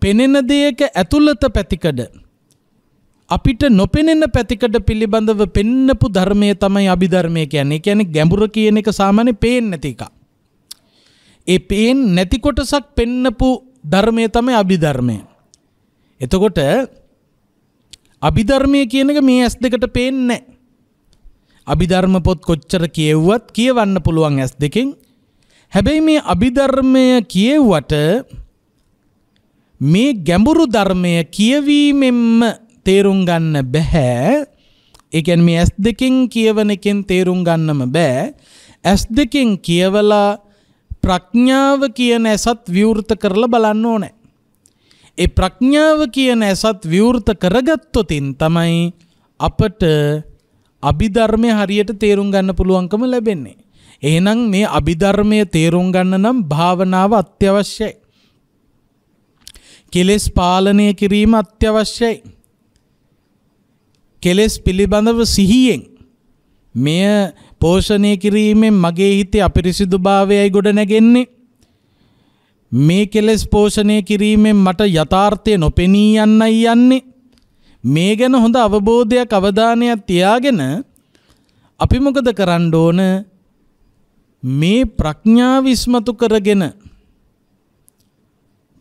පෙනෙන දෙයක ඇතුළත පැතිකඩ අපිට නොපෙනෙන පැතිකඩ පිළිබඳව පෙන්නපු ධර්මය තමයි අභිධර්මය කියන්නේ. ඒ කියන්නේ ගැඹුර කියන එක සාමාන්‍ය පේන්නේ නැති එකක්. ඒ පේන් නැති කොටසක් පෙන්නපු ධර්මය තමයි අභිධර්මය. එතකොට අභිධර්මය කියන එක මේ ඇස් දෙකට පේන්නේ නැහැ. අභිධර්ම පොත් කොච්චර කියෙව්වත් කියවන්න පුළුවන් ඇස් දෙකෙන්. හැබැයි මේ අභිධර්මය කියෙව්වට මේ ගැඹුරු ධර්මය කියවීමෙන්ම තේරුම් ගන්න බෑ. ඒ කියන්නේ මේ ඇස් දෙකෙන් කියවන එකෙන් තේරුම් ගන්නම බෑ. ඇස් දෙකෙන් කියවලා ප්‍රඥාව කියන ඇසත් විවෘත කරලා බලන්න ඕනෑ. ඒ ප්‍රඥාව කියන ඇසත් විවෘත කරගත්තොතින් තමයි අපට අභිධර්මය හරියට තේරුම් ගන්න පුළුවන්කම ලැබෙන්නේ. එහෙනම් මේ අභිධර්මය තේරුම් ගන්න නම් භාවනාව අත්‍යවශ්‍යයි. කෙලෙස් පාලනය කිරීම අත්‍යවශ්‍යයි. කෙලෙස් පිළිබඳව සිහියෙන් මෙය පෝෂණය කිරීමෙන් මගේ හිතේ අපිරිසිදුභාවයයි ගොඩ නැගෙන්නේ. මේ කෙලෙස් පෝෂණය කිරීමෙන් මට යථාර්ථය නොපෙනී යන්නයි යන්නේ. මේ ගැන හොඳ අවබෝධයක් අවධානයක් තියාගෙන අපි මොකද කරන්න ඕන මේ ප්‍රඥාව විශ්මතු කරගෙන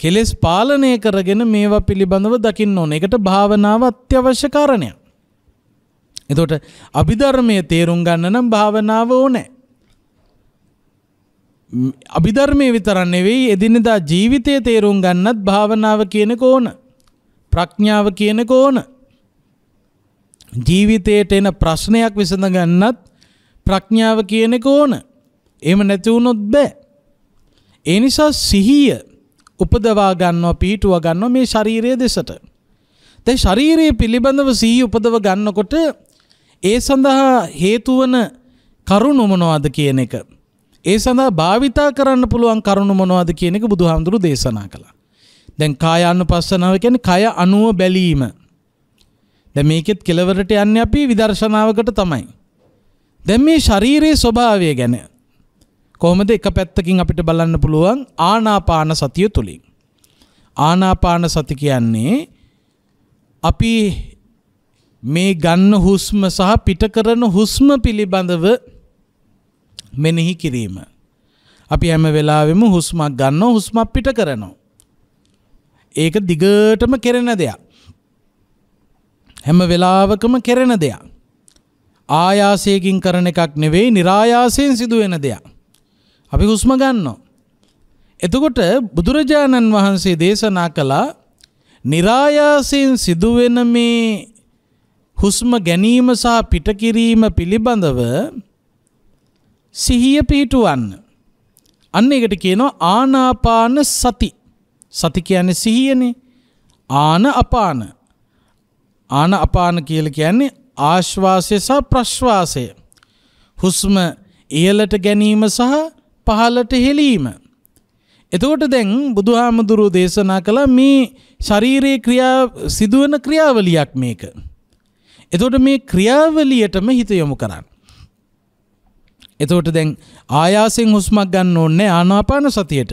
කෙලෙස් පාලනය කරගෙන මේවා පිළිබඳව දකින්න ඕන. ඒකට භාවනාව අත්‍යවශ්‍ය කාරණයක්. එතකොට අභිධර්මය තේරුම් ගන්න නම් භාවනාව ඕනෑ. අභිධර්මය විතරන්න නෙවෙයි එදිනෙදා ජීවිතය තේරුම් ගන්නත් භාවනාව කියන ඕන. ප්‍රඥාව කියන ඕන. ජීවිතයට එන ප්‍රශ්නයක් විසඳ ගන්නත් ප්‍රඥාව කියන ඕන. එහෙම නැති වුණොත් බෑ. ඒ නිසා සිහිය උපදවා ගන්නවා පිහිටුව ගන්නවා මේ ශරීරය දෙසට. දැන් ශරීරයේ පිළිබඳව සිහිය උපදව ගන්නකොට ඒ සඳහා හේතුවන කරුණු මොනවාද කියන එක. ඒ සඳහා භාවිතා කරන්න පුළුවන් කරුණු මොනවාද කියන එක බුදුහාමුදුරු දේශනා කළා. දැන් කායානුපස්සනාව කියන්නේ කය අණුව බැලීම. දැන් මේකෙත් කෙලවරට යන්නේ අපි විදර්ශනාවකට තමයි. දැන් මේ ශරීරයේ ස්වභාවය ගැන කොහොමද එක පැත්තකින් අපිට බලන්න පුළුවන් ආනාපාන සතිය තුලින්. ආනාපාන සති කියන්නේ අපි මේ ගන්න හුස්ම සහ පිට කරන හුස්ම පිළිබඳව මෙනෙහි කිරීම. අපි හැම වෙලාවෙම හුස්මක් ගන්න හුස්මක් පිට කරනවා. ඒක දිගටම කෙරෙන දෙයක්. හැම වෙලාවකම කෙරෙන දෙයක්. ආයාසයකින් කරන එකක් නෙවෙයි નિરાයාසයෙන් සිදුවෙන දෙයක්. අපි හුස්ම ගන්නවා. එතකොට බුදුරජාණන් වහන්සේ දේශනා කළා નિરાයාසයෙන් සිදුවෙන මේ හුස්ම ගැනීම සහ පිටකිරීම පිළිබඳව සිහිය පිහිටුවන්න. අන්න එකට කියනවා ආනාපාන සති. සති කියන්නේ සිහියනේ. ආන අපාන. ආන අපාන කියලා කියන්නේ ආශ්වාසය සහ ප්‍රශ්වාසය. හුස්ම ඉහළට ගැනීම සහ පහළට හෙලීම. එතකොට දැන් බුදුහාමුදුරුව දේශනා කළ මේ ශරීරයේ ක්‍රියා සිදුවන ක්‍රියාවලියක් මේක. එතකොට මේ ක්‍රියාවලියටම හිත යොමු කරන්න. එතකොට දැන් ආයාසෙන් හුස්මක් ගන්න ඕනේ ආනාපාන සතියට.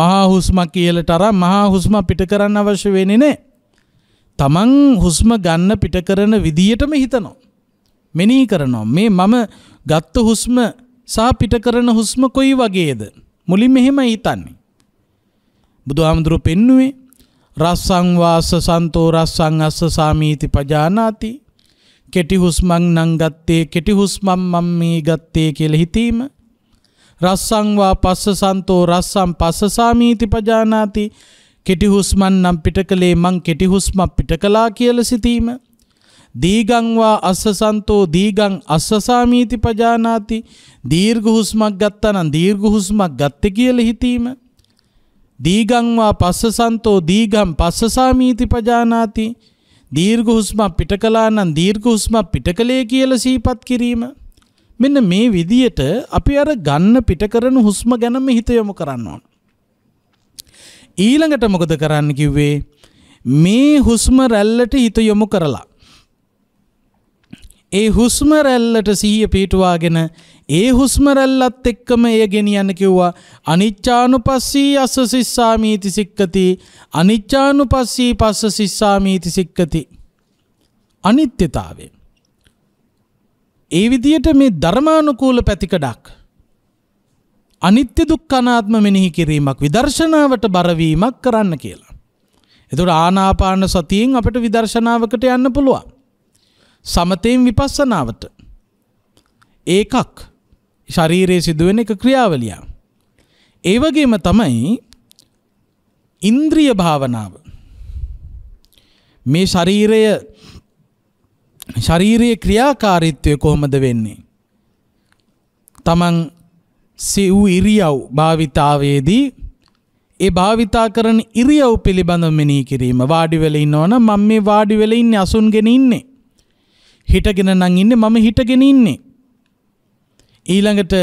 මහා හුස්මක් කියලා තරම් මහා හුස්ම පිට කරන්න අවශ්‍ය වෙන්නේ නැහැ. තමන් හුස්ම ගන්න පිට කරන විදියටම හිතනවා. මෙනෙහි කරනවා. මේ මම ගත්ත හුස්ම සහ පිට කරන හුස්ම කොයි වගේද? මුලින්ම එහෙමයි හිතන්නේ. බුදුහාමුදුරුව පෙන්නුවේ රස්සං වාස සන්තෝ රස්සං අස්ස සාමීති පජානාති කෙටි හුස්මං නම් ගත්තේ කෙටි හුස්මම් මම මේ ගත්තේ කියලා හිතීම රස්සං වා පස්ස සන්තෝ රස්සං පස්ස සාමීති පජානාති කෙටි හුස්මන් නම් පිටකලේ මං කෙටි හුස්මක් පිටකලා කියලා සිතීම දීගං වා අස්සසන්තෝ දීගං අස්සසාමීති පජානාති දීර්ඝ හුස්මක් ගත්තා නම් දීර්ඝ හුස්මක් ගත්තේ කියලා හිතීම දීගං වා පස්සසන්තෝ දීගං පස්සසාමීති පජානාති දීර්ඝ හුස්මක් පිට කළා නම් දීර්ඝ හුස්මක් පිට කළේ කියලා සිහිපත් කිරීම මෙන්න මේ විදියට අපි අර ගන්න පිට කරන හුස්ම ගැනම හිත යොමු කරන්න ඕන ඊළඟට මොකද කරන්න කිව්වේ මේ හුස්ම රැල්ලට හිත යොමු කරලා ඒ හුස්ම රැල්ලට සිහිය පිටුවාගෙන ඒ හුස්මරැල්ලත් එක්කම එය ගෙනියන්න කිව්වා අනිච්චානුපස්සී අස්ස සිස්සාමීති සික්කති අනිච්චානුපස්සී පස්ස සිස්සාමීති සික්කති අනිත්‍යතාවය ඒ විදියට මේ ධර්මානුකූල පැතිකඩක් අනිත්‍ය දුක්ඛ අනාත්ම මෙනෙහි කිරීමක් විදර්ශනාවට බරවීමක් කරන්න කියලා. එතකොට ආනාපාන සතියෙන් අපිට විදර්ශනාවකට යන්න පුළුවන්. සමතයෙන් විපස්සනාවට. ඒකක් ශරීරයේ සිදුවෙන එක ක්‍රියාවලිය. ඒ වගේම තමයි ඉන්ද්‍රිය භාවනාව. මේ ශරීරය ශරීරයේ ක්‍රියාකාරීත්වය කොහොමද වෙන්නේ? තමන් සිව් ඉරියව් භාවිතාවේදී ඒ භාවිතා කරන ඉරියව් පිළිබඳව මෙනෙහි කිරීම වාඩි වෙලා ඉන්නවනම් මම මේ වාඩි වෙලා ඉන්නේ අසුන්ගෙන ඉන්නේ හිටගෙන නම් ඉන්නේ මම හිටගෙන ඉන්නේ ඊළඟට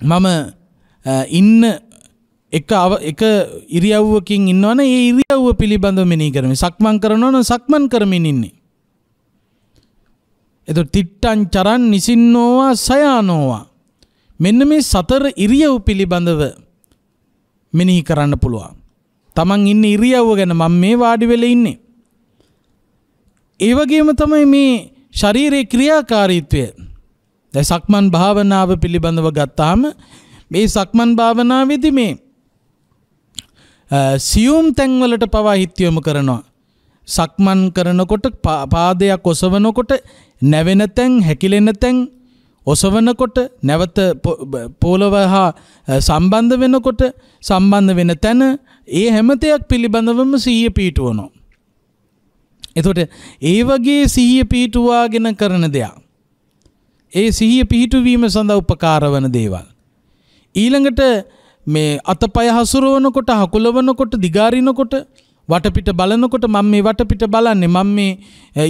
මම ඉන්න එක එක ඉරියව්වකින් ඉන්නවන ඒ ඉරියව්ව පිළිබඳව මෙනී කරම සක්මන් කරනවන සක්මන් කරමින් ඉන්නේ. එතු තිට්ටන් චරන් නිසින්නෝවා සයානෝවා. මෙන්න මේ සතර ඉරියව් පිළිබඳව මෙනෙහි කරන්න පුළුවන්. තමන් ඉන්න ඉරියව්ව ගැන මම මේ වාඩිවෙල ඉන්නේ. ඒවගේම තමයි මේ ශරීරයේ ක්‍රියාකාරීත්වය දැන් සක්මන් භාවනාව පිළිබඳව ගත්තාම මේ සක්මන් භාවනාවේදී මේ සියුම් තැන්වලට පවා හිත යොමු කරනවා. සක්මන් කරනකොට පාදයක් ඔසවනකොට නැවෙන තැන්, හැකිලෙන තැන් ඔසවනකොට නැවත පොළව හා සම්බන්ධ වෙනකොට සම්බන්ධ වෙන තැන ඒ හැම දෙයක් පිළිබඳවම සිහිය පිටවනවා. එතකොට ඒ වගේ සිහිය පිටුවාගෙන කරන දෙයක් ඒ සිහිය පිහිටුවීම සඳහා උපකාර වන දේවල්. ඊළඟට මේ අතපය හසුරුවනකොට හකුලවනකොට දිගාරිනකොට වටපිට බලනකොට මම මේ වටපිට බලන්නේ මම මේ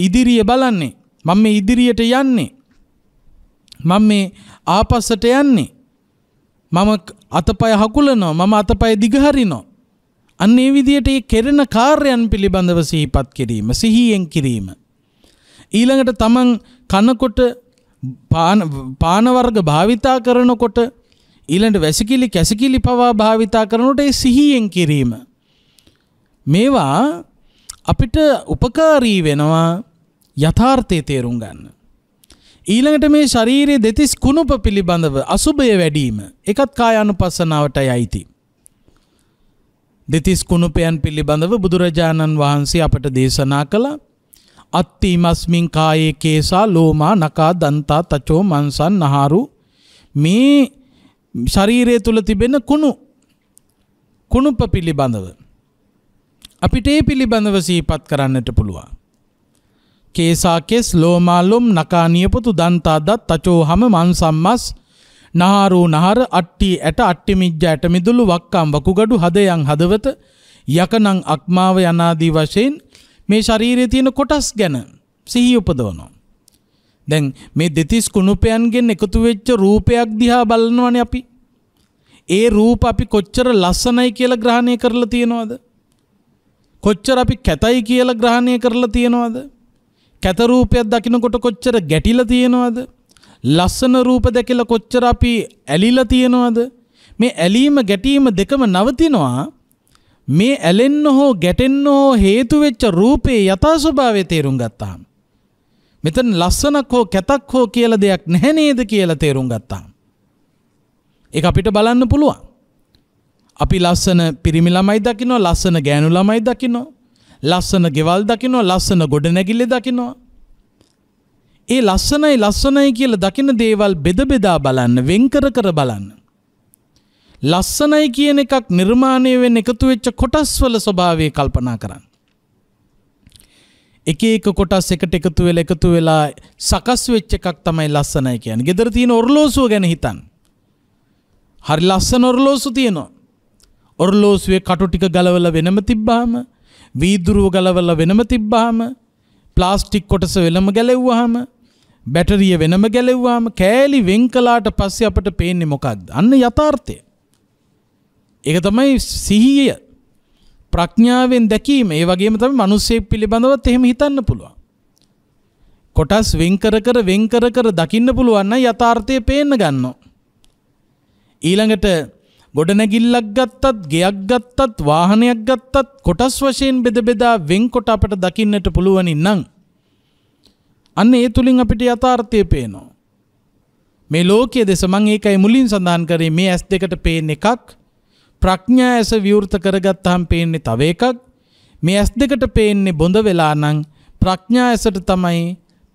ඉදිරිය බලන්නේ මම මේ ඉදිරියට යන්නේ මම මේ ආපස්සට යන්නේ මම අතපය හකුලනවා මම අතපය දිගහරිනවා අන්න ඒ විදිහට ඒ කෙරෙන කාර්යයන් පිළිබඳව සිහිපත් කිරීම සිහියෙන් කිරීම ඊළඟට තමන් කනකොට පානවර්ග භාවිතා කරනකොට ඊළඟ වැසිකිලි කැසිකිලි පවා භාවිතා කරනකොට ඒ සිහියෙන් කිරීම. මේවා අපිට උපකාරී වෙනවා යථාර්ථය තේරුම් ගන්න. ඊළඟට මේ ශරීරයේ දෙතිස් කුණුප පිළිබඳව අසුභය වැඩිම එකත් කායානුපස්සනාවටයි අයිති. දෙතිස් කුණුපයන් පිළිබඳව බුදුරජාණන් වහන්සේ අපට දේශනා කළා. අත්තිීමස්මින් කායේ කේසා ලෝමා නකා දන්තා තචෝ මන්සන් නහාරු මේ ශරීරය තුළ තිබෙන කුණු කුණුප පිළිබඳව. අපිට ඒ පිළිබඳව සීපත් කරන්නට පුළුවන්. කේසාකෙස් ලෝමාලොම් නකානියපුතු දන්තාදත් තචෝහම මන් සම්මස් නහාරූ නහර අට්ටි ඇට අට්ටිමිජ්ජ ඇට මිදුළු වක්කම් වකුගඩු හදයන් හදවත යකනං අක්මාව යනාදී වශයෙන් මේ ශරීරයේ තියෙන කොටස් ගැන සිහිය උපදවනවා. දැන් මේ දෙතිස් කුණුපයන්ගෙන් එකතු වෙච්ච රූපයක් දිහා බලනවනේ අපි. ඒ රූප අපි කොච්චර ලස්සනයි කියලා ග්‍රහණය කරලා තියෙනවද? කොච්චර අපි කැතයි කියලා ග්‍රහණය කරලා තියෙනවද? කැත රූපයක් දකිනකොට කොච්චර ගැටිලා තියෙනවද? ලස්සන රූප දැකලා කොච්චර අපි ඇලිලා තියෙනවද? මේ ඇලීම ගැටීම දෙකම නවතිනවා මේ ඇලෙන්න හෝ ගැටෙන්න හෝ හේතු වෙච්ච රූපේ යථා ස්වභාවය තේරුම් ගත්තාම මෙතන ලස්සනක් හෝ කැතක් හෝ කියලා දෙයක් නැහැ නේද කියලා තේරුම් ගත්තාම ඒක අපිට බලන්න පුළුවන් අපි ලස්සන පිරිමි ළමයි දකිනවා ලස්සන ගෑනු ළමයි දකිනවා ලස්සන ගෙවල් දකිනවා ලස්සන ගොඩනැගිල්ල දකිනවා ඒ ලස්සනයි ලස්සනයි කියලා දකින දේවල් බෙද බෙදා බලන්න වෙන්කර කර බලන්න ලස්සනයි කියන එකක් නිර්මාණය වෙන්න එකතු වෙච්ච කොටස්වල ස්වභාවය කල්පනා කරන්න. එක එක කොටස් එකට එකතු වෙලා එකතු වෙලා සකස් වෙච්ච එකක් තමයි ලස්සනයි කියන්නේ. ගෙදර තියෙන ඔරලෝසුව ගැන හිතන්න. හරි ලස්සන ඔරලෝසු තියෙනවා. ඔරලෝසුවේ කටු ටික ගලවලා වෙනම තිබ්බාම, වීදුරුව ගලවලා වෙනම තිබ්බාම, ප්ලාස්ටික් කොටස වෙනම ගැලෙව්වහම, බැටරිය වෙනම ගැලෙව්වහම කෑලි වෙන් කළාට පස්සේ අපට පේන්නේ මොකක්ද? අන්න යථාර්ථය. ඒක තමයි සිහිය ප්‍රඥාවෙන් දැකීම ඒ වගේම තමයි මිනිස්සෙක් පිළිබඳවත් එහෙම හිතන්න පුළුවන්. කොටස් වෙන් කර කර වෙන් කර කර දකින්න පුළුවන් නම් යථාර්ථය පේන්න ගන්නවා. ඊළඟට ගොඩනැගිල්ලක් ගත්තත්, ගෙයක් ගත්තත්, වාහනයක් ගත්තත් කොටස් වශයෙන් බෙද බෙදා වෙන්කොට අපට දකින්නට පුළුවනි නම් අන්න ඒ තුලින් අපිට යථාර්ථය පේනවා. මේ ලෝකයේ දෙස මම ඒකයි මුලින් සඳහන් කරේ මේ S2ට පේන එකක් ප්‍රඥා ඇස විවෘත කරගත්තාම පේන්නේ තව එකක්. මේ ඇස් දෙකට පේන්නේ බොඳ වෙලා නම් ප්‍රඥා ඇසට තමයි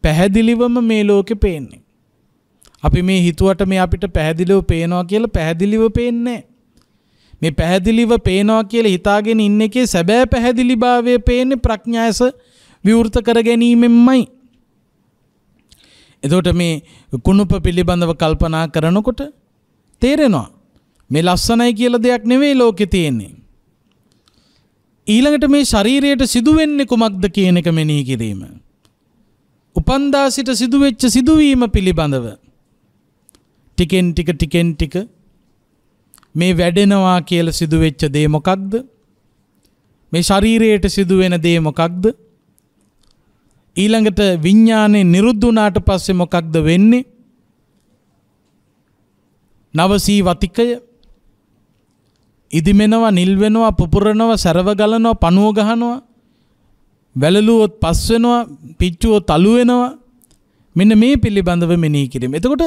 පැහැදිලිවම මේ ලෝකේ පේන්නේ. අපි මේ හිතුවට මේ අපිට පැහැදිලිව පේනවා කියලා පැහැදිලිව පේන්නේ මේ පැහැදිලිව පේනවා කියලා හිතාගෙන ඉන්න එකේ සැබෑ පැහැදිලිභාවය පේන්නේ ප්‍රඥාස විවෘත කර ගැනීමෙන්මයි. එතකොට මේ කුණුප පිළිබඳව කල්පනා කරනකොට තේරෙනවා මේ ලස්සනයි කියලා දෙයක් නෙවෙයි ලෝකේ තියෙන්නේ. ඊළඟට මේ ශරීරයට සිදුවෙන්නේ කුමක්ද කියන එක මෙනෙහි කිරීම. උපන්දා සිට සිදුවෙච්ච සිදුවීම පිළිබඳව ටිකෙන් ටික ටිකෙන් ටික මේ වැඩෙනවා කියලා සිදුවෙච්ච දේ මොකක්ද? මේ ශරීරයට සිදුවෙන දේ මොකක්ද? ඊළඟට විඥානේ නිරුද්ධ වුණාට පස්සේ මොකක්ද වෙන්නේ? නවසී වතිකය ඉදිමෙනවා නිල් වෙනවා පුපුරනවා සරව ගලනවා පණුව ගහනවා වැළලුවොත් පස් වෙනවා පිච්චුවොත් තලු වෙනවා මෙන්න මේ පිළිබඳව මෙනෙහි කිරීම. එතකොට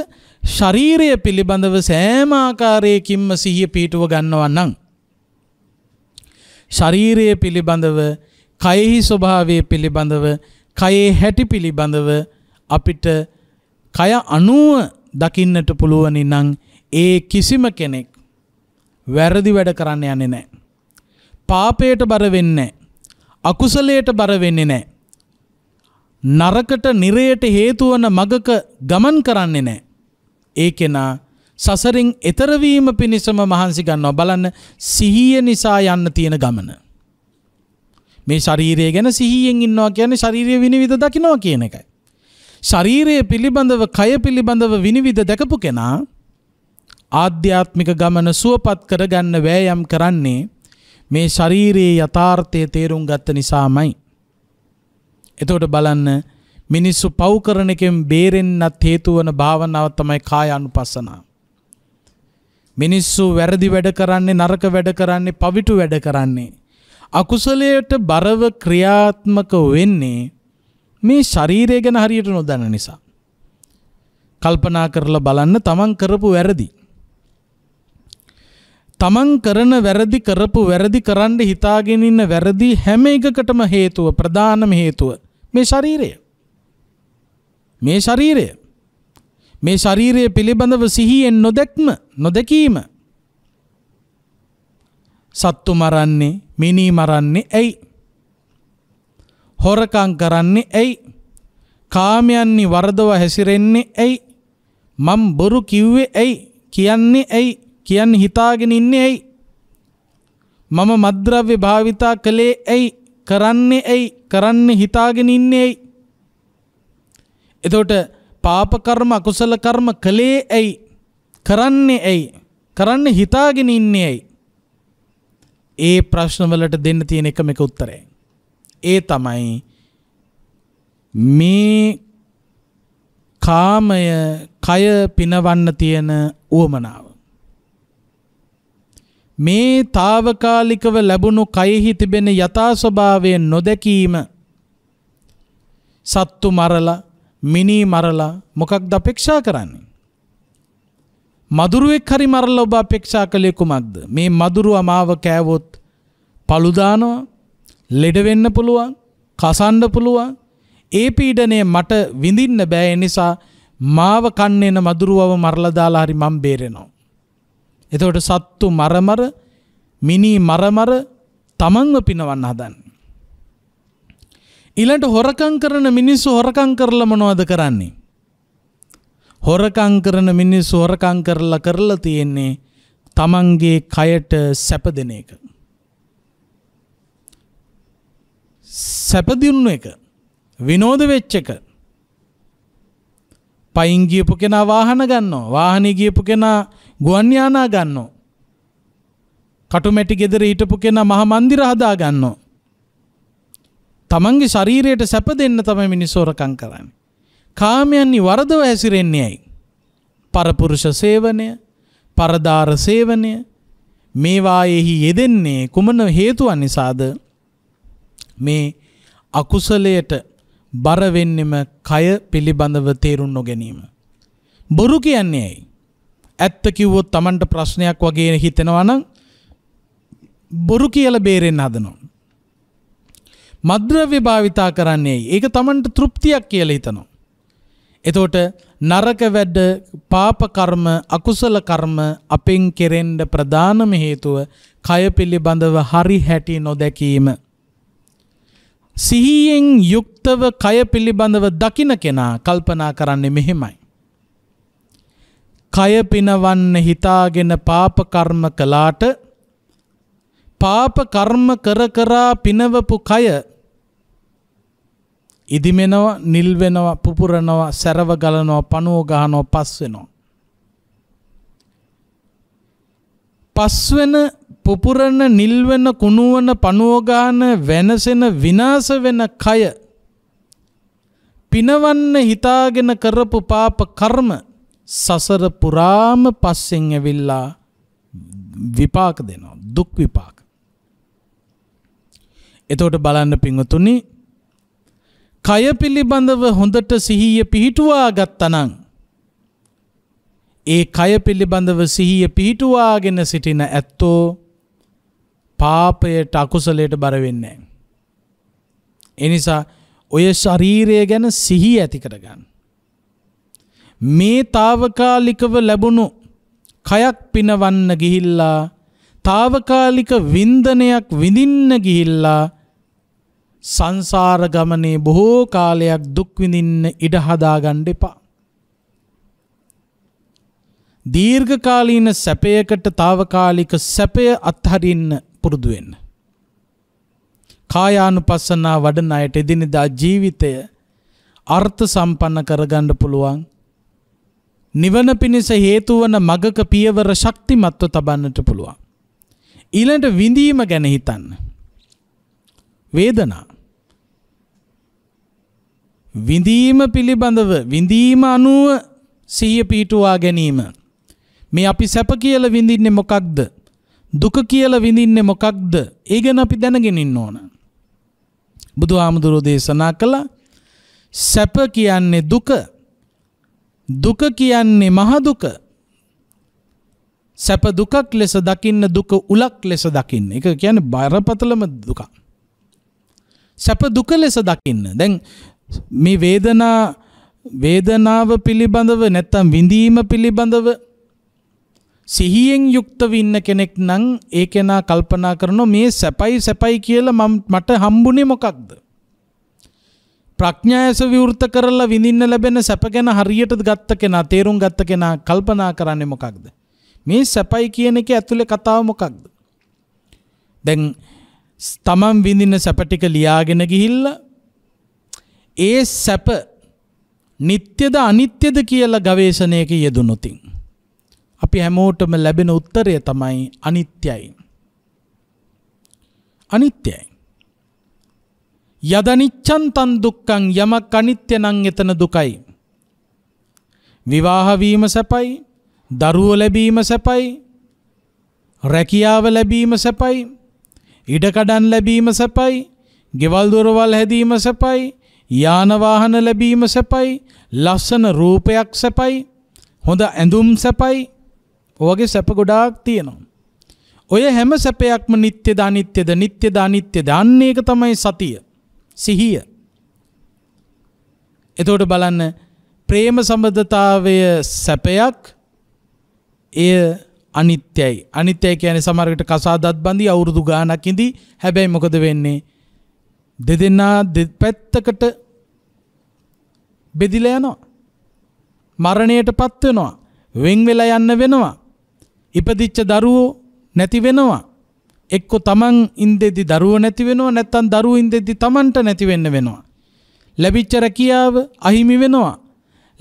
ශරීරය පිළිබඳව සෑම ආකාරයකින්ම සිහිය පිහිටුව ගන්නවා නම් ශරීරය පිළිබඳව කයෙහි ස්වභාවය පිළිබඳව කයේ හැටි පිළිබඳව අපිට කය අනුව දකින්නට පුළුවනි නම් ඒ කිසිම කෙනෙක් වැරදි වැඩ කරන්න යන්නේ නැහැ. පාපයට බර වෙන්නේ අකුසලයට බර වෙන්නේ නැහැ. නරකට නිරයට හේතු වන මගක ගමන් කරන්නේ නැහැ. ඒ කෙනා සසරින් එතර වීම පිණිසම මහන්සි ගන්නවා බලන්න සිහිය නිසා යන්න තියෙන ගමන. මේ ශරීරය ගැන සිහියෙන් ඉන්නවා කියන්නේ ශරීරය විනිවිද දකිනවා කියන එකයි. ශරීරය පිළිබඳව කය පිළිබඳව විනිවිද දැකපු කෙනා ආධ්‍යාත්මික ගමන සුවපත් කරගන්න වෑයම් කරන්නේ මේ ශරීරයේ යථාර්ථය තේරුම් ගත්ත නිසාමයි. එතකොට බලන්න මිනිස්සු පව් කරන එකෙන් බේරෙන්නත් හේතු වන භාවනාව තමයි කාය අනුපස්සනාව. මිනිස්සු වැරදි වැඩ කරන්නේ නරක වැඩ කරන්නේ පවිටු වැඩ කරන්නේ අකුසලයට බරව ක්‍රියාත්මක වෙන්නේ මේ ශරීරය ගැන හරියට නොදන්න නිසා. කල්පනා කරලා බලන්න තමන් කරපු වැරදි. තමන් කරන වැරදි කරපු වැරදි කරන්න හිතාගෙන ඉන්න වැරදි හැම එකකටම හේතුව ප්‍රධානම හේතුව මේ ශරීරය. මේ ශරීරය. මේ ශරීරය පිළිබඳව සිහියෙන් නොදැක්ම නොදැකීම. සත්තු මරන්නේ මිනී මරන්නේ ඇයි. හොරකං කරන්නේ ඇයි. කාමයන්නේ වරදව හැසිරෙන්නේ ඇයි. මම් බොරු කිව්වේ ඇයි කියන්නේ ඇයි කියන්නේ හිතාගෙන ඉන්නේ ඇයි? මම මද්ද්‍රව්‍ය භාවිතා කළේ ඇයි? කරන්නේ ඇයි? කරන්නේ හිතාගෙන ඉන්නේ ඇයි? එතකොට පාප කර්ම අකුසල කර්ම කළේ ඇයි? කරන්නේ ඇයි? කරන්නේ හිතාගෙන ඉන්නේ ඇයි? ඒ ප්‍රශ්නවලට දෙන්න තියෙන එකම එක උත්තරය. ඒ තමයි මේ කාමය කය පිනවන්න තියෙන උවමනාව. මේ తాවකාලිකව ලැබුණු කයෙහි තිබෙන යථා ස්වභාවය නොදැකීම සත්තු මරලා මිනී මරලා මොකක්ද අපේක්ෂා කරන්නේ මදුරුවෙක් හරි මරලා ඔබ අපේක්ෂා කළේ කුමක්ද මේ මදුරුවා මාව කෑවොත් පළු දානවා ලෙඩ වෙන්න පුළුවන් කසන්න පුළුවන් ඒ පීඩනය මට විඳින්න බෑ ඒ නිසා මාව කන්නේන මදුරුවව මරලා දාලා හරි මම බේරෙනවා එතකොට සත්තු මරමර මිනි මරමර තමන්ව පිනවන්න හදන්. ඊළඟට හොරකම් කරන මිනිස්සු හොරකම් කරලා මොනවද කරන්නේ? හොරකම් කරන මිනිස්සු හොරකම් කරලා කරලා තියෙන්නේ තමන්ගේ කයට සැප දෙන එක. සැප දිනුන එක. විනෝද වෙච්ච එක. පයින් ගියපු කෙනා වාහන ගන්නවා. වාහනේ ගියපු කෙනා ගුවන් යානා ගන්නෝ. කටුමැටි ගෙදර හිටපු කෙනා මහ මන්දිර හදා ගන්නෝ. තමන්ගේ ශරීරයට සැප දෙන්න තමයි මිනිස්සෝරකම් කරන්නේ. කාමයන්නේ වරදව හැසිරෙන්නේ ඇයි. පරපුරුෂ සේවනය, පරදාර සේවනය මේවා එහි යෙදෙන්නේ කුමන හේතුවන් නිසාද මේ අකුසලයට බරවෙන්නෙම කය පිළිබඳව තේරුම් නොගැනීම. බොරු කියන්නේ ඇයි. ඇත්ත කිව්වොත් Tamanට ප්‍රශ්නයක් වගේ හිතෙනවා නම් බොරු කියලා බේරෙන්න හදනවා. මද්ද්‍රව්‍ය භාවිතා කරන්නේ ඒක Tamanට තෘප්තියක් කියලා හිතනවා. එතකොට නරක වැඩ, පාප කර්ම, අකුසල කර්ම අපෙන් කෙරෙන්න ප්‍රධානම හේතුව කය පිළිබඳව හරි හැටි නොදැකීම. සිහියෙන් යුක්තව කය පිළිබඳව දකින කෙනා කල්පනා කරන්නේ මෙහෙමයි. කය පිනවන්න හිතාගෙන පාප කර්ම කළාට පාප කර්ම කර කරා පිනවපු කය ඉදිමෙනවා නිල් වෙනවා පුපුරනවා සැරව ගලනවා පණුව ගහනවා පස් වෙනවා පස් වෙන පුපුරන නිල් වෙන කුණු වෙන පණුව ගන්න වෙනසෙන විනාශ වෙන කය පිනවන්න හිතාගෙන කරපු පාප කර්ම සසර පුරාම පස්සෙන් ඇවිල්ලා විපාක දෙනවා දුක් විපාක. එතකොට බලන්න පිංවතුනි කය පිළිබඳව හොඳට සිහිය පිහිටුවා ගත්තනං ඒ කය පිළිබඳව සිහිය පිහිටුවාගෙන සිටින ඇත්තෝ පාපයට අකුසලයට බරවෙන්නේ. එනිසා ඔය ශරීරය ගැන සිහි ඇතිකට ගන්න. මේ తాවකාලිකව ලැබුණු කයක් පිනවන්න ගිහිල්ලා తాවකාලික වින්දනයක් විඳින්න ගිහිල්ලා සංසාර ගමනේ බොහෝ කාලයක් දුක් විඳින්න ඉඩ හදාගන්න එපා. දීර්ඝකාලීන සැපයකට తాවකාලික සැපය අත්හරින්න පුරුදු වෙන්න. කායානුපස්සනා වඩන අයට එදිනෙදා ජීවිතය අර්ථ සම්පන්න කරගන්න පුළුවන්. නිවන පිණිස හේතුවන මගක පියවර ශක්තිමත්ව තබන්නට පුළුවන්. ඊළඟට විඳීම ගැන හිතන්න. වේදනා. විඳීම පිළිබඳව විඳීම අනුව සිහිය පිහිටුවා ගැනීම. මේ අපි සැප කියලා විඳින්නේ මොකක්ද? දුක කියලා විඳින්නේ මොකක්ද? ඒ ගැන අපි දැනගෙන ඉන්න ඕන. බුදුහාමුදුරෝ දේශනා කළා සැප කියන්නේ දුක. දුක කියන්නේ මහ දුක. සැප දුකක් ලෙස දකින්න දුක උලක් ලෙස දකින්න. ඒක කියන්නේ බරපතලම දුක. සැප දුක ලෙස දකින්න. දැන් මේ වේදනා වේදනාව පිළිබඳව නැත්තම් විඳීම පිළිබඳව සිහියෙන් යුක්තව ඉන්න කෙනෙක් නම් ඒ කෙනා කල්පනා කරනවා මේ සැපයි සැපයි කියලා මට හම්බුනේ මොකක්ද? ප්‍රඥායස විවෘත කරලා විඳින්න ලැබෙන සැප ගැන හරියට ගත්ත කෙනා තේරුම් ගත්ත කෙනා කල්පනා කරන්නේ මොකක්ද? මේ සැපයි කියන එක ඇතුලේ කතාව මොකක්ද? දැන් තමන් විඳින්න සැප ටික ලියාගෙන ගිහිල්ලා ඒ සැප නිත්‍යද අනිත්‍යද කියලා ගවේෂණයක යෙදුණොතින් අපි හැමෝටම ලැබෙන උත්තරය තමයි අනිත්‍යයි. අනිත්‍යයි. යදනිච්චන් තන් දුක්කං යමක් අනිත්‍ය නං එතන දුකයි. විවාහවීම සැපයි දරුව ලැබීම සැපයි රැකියාව ලැබීම සැපයි ඉඩකඩන් ලැබීම සැපයි ගෙවල් දොරවල් හැදීම සැපයි යානවාහන ලැබීම සැපයි ලස්සන රූපයක් සැපයි හොඳ ඇඳුම් සැපයි ඔවගේ සැප ගොඩාක් තියෙනවා. ඔය හැම සැපයක්ම නිත්‍ය දානිත්‍යද නිත්‍ය දානිත්‍ය දන්නේ එක තමයි සතිය. සිහිය. එතකොට බලන්න ප්‍රේම සම්බන්ධතාවය සැපයක් එය අනිත්‍යයි. අනිත්‍යයි කියන්නේ සමහරකට කසාදත් බඳි අවුරුදු ගාණක් ඉඳි හැබැයි මොකද වෙන්නේ? දෙදෙනා දෙපැත්තකට බෙදිලා යනවා. මරණයටපත් වෙනවා. වෙන් වෙලා යන්න වෙනවා. ඉපදිච්ච දරුවෝ නැති වෙනවා. එක්ක තමන් ඉන්දෙදි දරුව නැති වෙනවා නැත්තම් දරුව ඉන්දෙදි තමන්ට නැති වෙන්න වෙනවා. ලැබිච්ච රැකියාව අහිමි වෙනවා.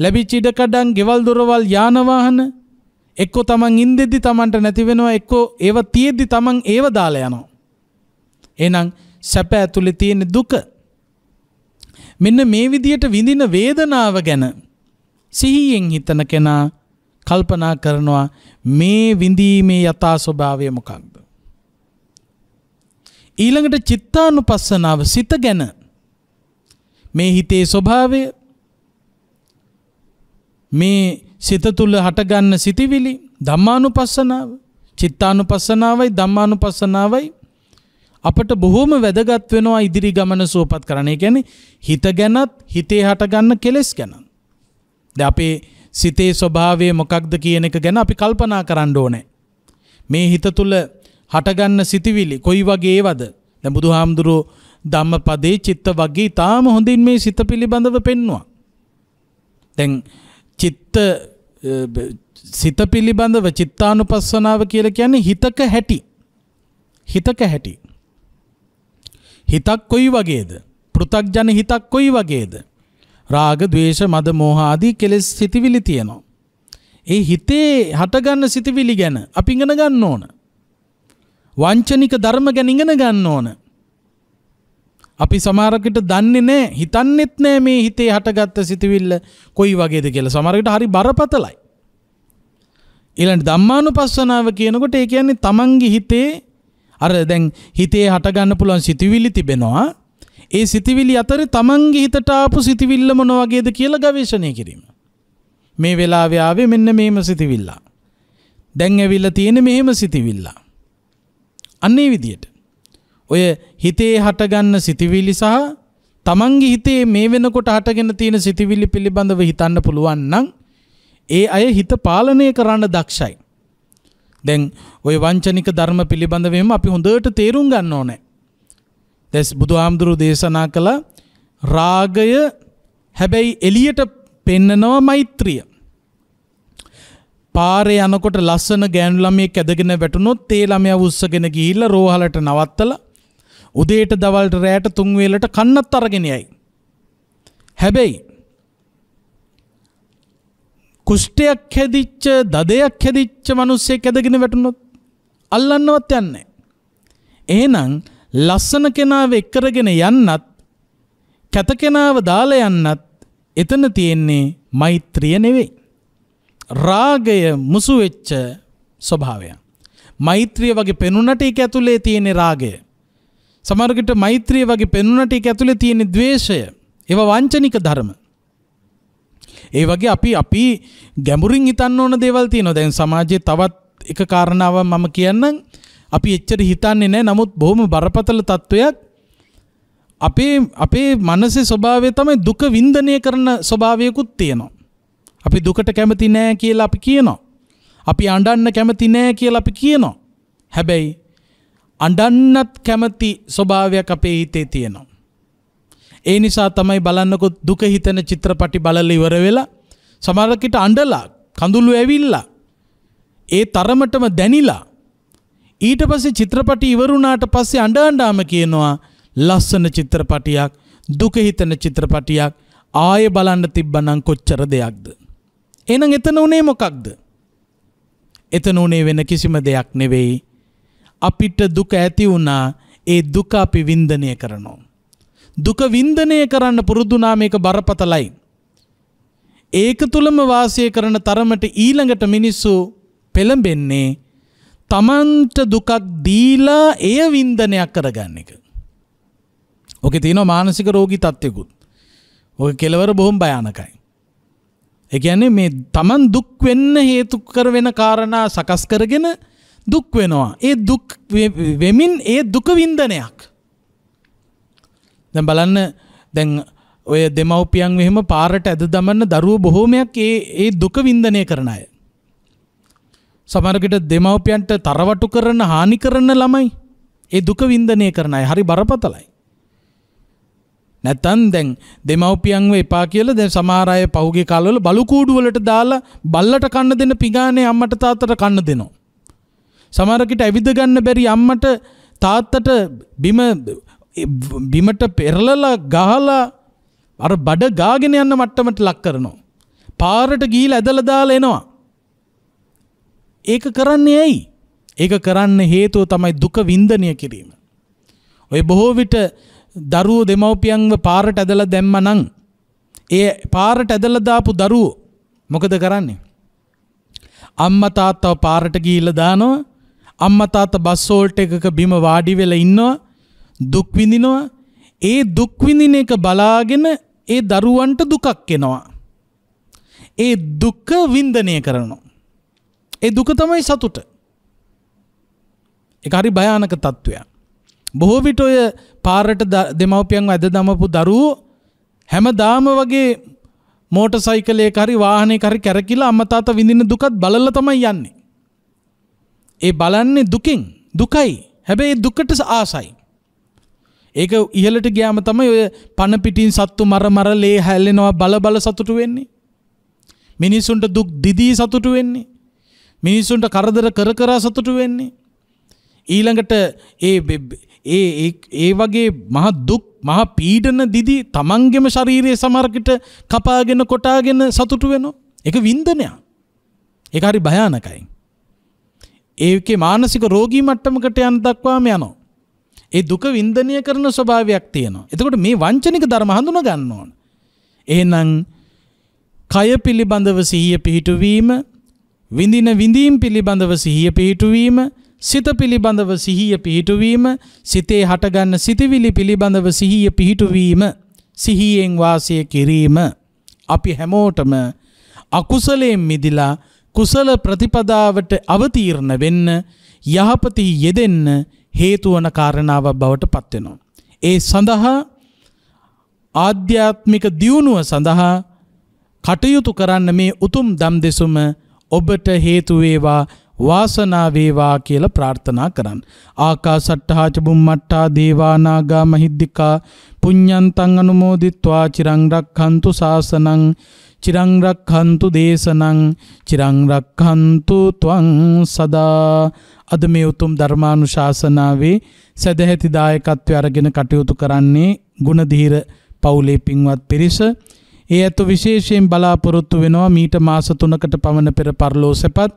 ලැබිච්ච ඉඩකඩම්, ගෙවල් දොරවල්, යාන වාහන එක්ක තමන් ඉන්දෙදි තමන්ට නැති වෙනවා එක්ක ඒව තියෙද්දි තමන් ඒව දාලා යනවා. එහෙනම් සැප ඇතුලේ තියෙන දුක මෙන්න මේ විදියට විඳින වේදනාව ගැන සිහියෙන් හිතන කෙනා කල්පනා කරනවා මේ විඳීමේ යථා ස්වභාවය මොකක්ද ඊළඟට චිත්තානු පස්සනාව සිත ගැන මේ හිතේ ස්වභාවය මේ සිත තුළ හටගන්න සිතිවිලි ධම්මානු පස්සනාව චිත්තානු පස්සනාවයි ධම්මානු පස්සනාවයි අපට බොහෝම වැදගත් වෙනවා ඉදිරි ගමන සුවපත් කරන ඒ කියන්නේ හිත ගැනත් හිතේ හටගන්න කෙලෙස් ගැන. දැන් අපේ සිතේ ස්වභාවය මොකක්ද කියන එක ගැන අපි කල්පනා කරන්න ඕනේ. මේ හිත තුළ හටගන්න සිතිවිලි කොයි වගේ ඒවද දැන් බුදුහාමුදුරු ධම්මපදේ චිත්ත වගේ ඊටාම හොඳින් මේ සිත පිළිබඳව පෙන්නවා. දැන් චිත්ත සිත පිළිබඳව චිත්තානුපස්සනාව කියලා කියන්නේ හිතක හැටි. හිතක හැටි. හිතක් කොයි වගේද? පෘ탁ජන හිතක් කොයි වගේද? රාග, ద్వේෂ, මද, මෝහ ආදී කෙලෙස් සිතිවිලි තියෙනවා. ඒ හිතේ හටගන්න සිතිවිලි ගැන අපි ඉගෙන ගන්න ඕන. වංචනික ධර්ම ගැන ඉගෙන ගන්න ඕන. අපි සමහරකට දන්නේ නැහැ හිතන්නෙත් නැහැ මේ හිතේ හටගත්ත සිතුවිල්ල කොයි වගේද කියලා. සමහරකට හරි බරපතලයි. ඊළඟ ධම්මානුපස්සනාව කියනකොට ඒ කියන්නේ තමන්ගේ හිතේ අර දැන් හිතේ හටගන්න පුළුවන් සිතුවිලි තිබෙනවා. ඒ සිතිවිලි අතර තමන්ගේ හිතට ආපු සිතිවිල්ල මොන වගේද කියලා ගවේෂණය කිරීම. මේ වෙලාවේ ආවේ මෙන්න මේම සිතිවිල්ල. දැන් ඇවිල්ලා තියෙන මෙහෙම සිතිවිල්ලා. අන්නේ විදියට. ඔය හිතේ හටගන්න සිතිවිලි සහ තමන්ගේ හිතේ මේ වෙනකොට හටගෙන තියෙන සිතිවිලි පිළිබඳව හිතන්න පුළුවන් නම් ඒ අය හිත පාලනය කරන්න දක්ෂයි. දැන් ඔය වංචනික ධර්ම පිළිබඳවෙම අපි හොඳට තේරුම් ගන්න ඕනේ. දැස් බුදුහාමුදුරු දේශනා කළ රාගය හැබැයි එළියට පෙන්නනවා මෛත්‍රිය. පාරේ යනකොට ලස්සන ගෑනු ළමයෙක් ඇදගෙන වැටුනොත් ඒ ළමයා උස්සගෙන ගිහිල්ලා රෝහලට නවත්තලා උදේට දවල්ට රැයට තුන් වේලට කන්නත් අරගෙන යයි. හැබැයි කුෂ්ඨයක් හැදිච්ච දදයක් හැදිච්ච මිනිස්සෙක් ඇදගෙන වැටුනොත් අල්ලන්නවත් යන්නේ එහෙනම් ලස්සන කෙනාව එක්කරගෙන යන්නත් කැත කෙනාව දාලා යන්නත් එතන තියෙන්නේ මෛත්‍රිය නෙවෙයි. රාගය මුසු වෙච්ච ස්වභාවයක්. මෛත්‍රිය වගේ පෙනුනට ඒක ඇතුලේ තියෙන රාගය. සමහරකට මෛත්‍රිය වගේ පෙනුනට ඒක ඇතුලේ තියෙන द्वේෂය. ඒව වංචනික ධර්ම. ඒ වගේ අපි අපි ගැඹුරින් හිතන්න ඕන දේවල් තියෙනවා. දැන් සමාජයේ තවත් එක කාරණාවක් මම කියන්නම්. අපි එච්චර හිතන්නේ නැහැ. නමුත් බොහොම බරපතල තත්වයක් අපේ අපේ මනසේ ස්වභාවය තමයි දුක වින්දනය කරන ස්වභාවයකුත් තියෙනවා. අපි දුකට කැමති නෑ කියලා අපි කියනවා. අපි අඩන්න කැමති නෑ කියලා අපි කියනවා. හැබැයි අඩන්නත් කැමති ස්වභාවයක් අපේ හිතේ තියෙනවා. ඒ නිසා තමයි බලන්නකොත් දුක හිතන චිත්‍රපටි බලල ඉවර වෙලා සමරකට අන්ඩලා කඳුළු ඇවිල්ලා. ඒ තරමටම දැනිලා. ඊට පස්සේ චිත්‍රපටි ඉවරුණාට පස්සේ අඩාන්ඩාම කියනවා ලස්සන චිත්‍රපටියක් දුකහිතන චිත්‍රපටියක් ආය බලන්න තිබ්බනං කොච්චර දෙයක්ද. එනම් එතන උනේ මොකක්ද? එතන උනේ වෙන කිසිම දෙයක් නෙවෙයි. අපිට දුක ඇති වුණා ඒ දුක අපි වින්දනය කරනවා. දුක වින්දනය කරන්න පුරුදු මේක බරපතලයි. ඒක තුලම වාසය කරන තරමට ඊළඟට මිනිස්සු පෙළඹෙන්නේ තමන්ට දුකක් දීලා එය වින්දනයක් කරගන්න එක. ඕකේ තියෙනවා මානසික රෝගී තත්ත්වෙකුත්. ඔය කෙලවර බොහොම භයානකයි. එකන්නේ මේ තමන් දුක් වෙන්න හේතුකර වෙන කාරණා සකස් කරගෙන දුක් වෙනවා. ඒ දුක් වෙමින් ඒ දුක වින්දනයක්. දැන් බලන්න දැන් ඔය දෙමව්පියන් මෙහෙම පාරට ඇද දමන්න දරුවෝ බොහෝමයක් ඒ ඒ දුක වින්දනය කරන අය. සමහරකට දෙමව්පියන්ට තරවටු කරන හානි කරන ළමයි ඒ දුක වින්දනය කරන අය හරි බරපතලයි. නැත්තම් දැන් දෙමව්පියන්ව එපා කියලා දැන් සමහර අය පහුගිය කාලවල බලු කූඩු වලට දාලා බල්ලට කන්න දෙන පිඟානේ අම්මට තාත්තට කන්න දෙනවා. සමහර කිට ඇවිද ගන්න බැරි අම්මට තාත්තට බිම බිමට පෙරලලා ගහලා අර බඩ ගාගෙන යන්න මට්ටමට ලක් කරනවා. පාරට ගිහිල්ලා ඇදලා දාලා එනවා. ඒක කරන්නේ ඇයි? ඒක කරන්න හේතුව තමයි දුක වින්දනය කිරීම. ඔය බොහෝ විට දරුවෝ දෙමව්පියන්ව පාරට ඇදලා දැම්මනම් ඒ පාරට ඇදලා දාපු දරුවෝ මොකද කරන්නේ? අම්මා තාත්තව පාරට ගිහිල්ලා දානවා. අම්මා තාත්තා බස් හෝල්ට් එකක බිම වාඩි වෙලා ඉන්නවා. දුක් විඳිනවා. ඒ දුක් විඳින එක බලාගෙන ඒ දරුවන්ට දුකක් එනවා. ඒ දුක වින්දනය කරනවා. ඒ දුක තමයි සතුට. ඒක හරි භයානක තත්ත්වයක්. බොහෝ විට ඔය පාරට දෙමව්පියන් ඇද දමපු දරුවෝ හැමදාම වගේ මෝටර් සයිකලයක හරි වාහනයක හරි කැරකිලා අම්මා තාත්තා විඳින දුකත් බලලා තමයි යන්නේ. ඒ බලන්නේ දුකින් දුකයි. හැබැයි දුකට ආසයි. ඒක ඉහලට ගියාම තමයි ඔය පණ පිටින් සත්තු මර මර ලේ හැලෙනවා බල බල සතුටු වෙන්නේ. මිනිසුන්ට දුක් දිදී සතුටු වෙන්නේ. මිනිසුන්ට කරදර කර කර සතුටු වෙන්නේ. ඊළඟට ඒ ඒ ඒ වගේ මහ දුක් මහ පීඩන දිදි තමන්ගෙම ශරීරයේ සමර්කට කපාගෙන කොටාගෙන සතුටු වෙනවා. ඒක වින්දනයක්. ඒක හරි භයානකයි. ඒකේ මානසික රෝගී මට්ටමකට යන දක්වාම යනවා. ඒ දුක වින්දනය කරන ස්වභාවයක් තියෙනවා. එතකොට මේ වංචනික ධර්ම හඳුනා ගන්න ඕන. එහෙනම් කය පිළිබඳව සිහිය පිහිටුවීම, විඳින විඳීම් පිළිබඳව සිහිය පිහිටුවීම, සිත පිළිබඳව සිහිය පිහිටුවීම සිතේ හටගන්න සිතිවිලි පිළිබඳව සිහිය පිහිටුවීම සිහියෙන් වාසය කිරීම අපි හැමෝටම අකුසලයෙන් මිදිලා කුසල ප්‍රතිපදාවට අවතීර්ණ වෙන්න යහපති යෙදෙන්න හේතුවන කාරණාව බවට පත්වෙනවා. ඒ සඳහා ආධ්‍යාත්මික දියුණුව සඳහා කටයුතු කරන්න මේ උතුම් දම් දෙසුම ඔබට හේතුවේවා වාසනාවේවා කියල ප්‍රාර්ථනා කරන්න. ආකා සට්ටහාච බුම්මට්ටා දේවානාගා මහිද්දිකා පුඤ්ඥන්තං අනුමෝදිත්වා චිරංරක්හන්තු ශාසනං චිරංරක්හන්තු දේශනං චිරංරක්හන්තු තුවං සදා අද මේ උතුම් ධර්මානු ශාසනාවේ සැදැහැතිදායකත්ව අරගෙන කටයුතු කරන්නේ ගුණදීර පවුලේ පින්වත් පිරිස. ඒ ඇතු විශේෂයෙන් බලාපොරොත්තු වෙනවා මීට මාස තුනකට පමණ පෙර පරලෝ සැපත්.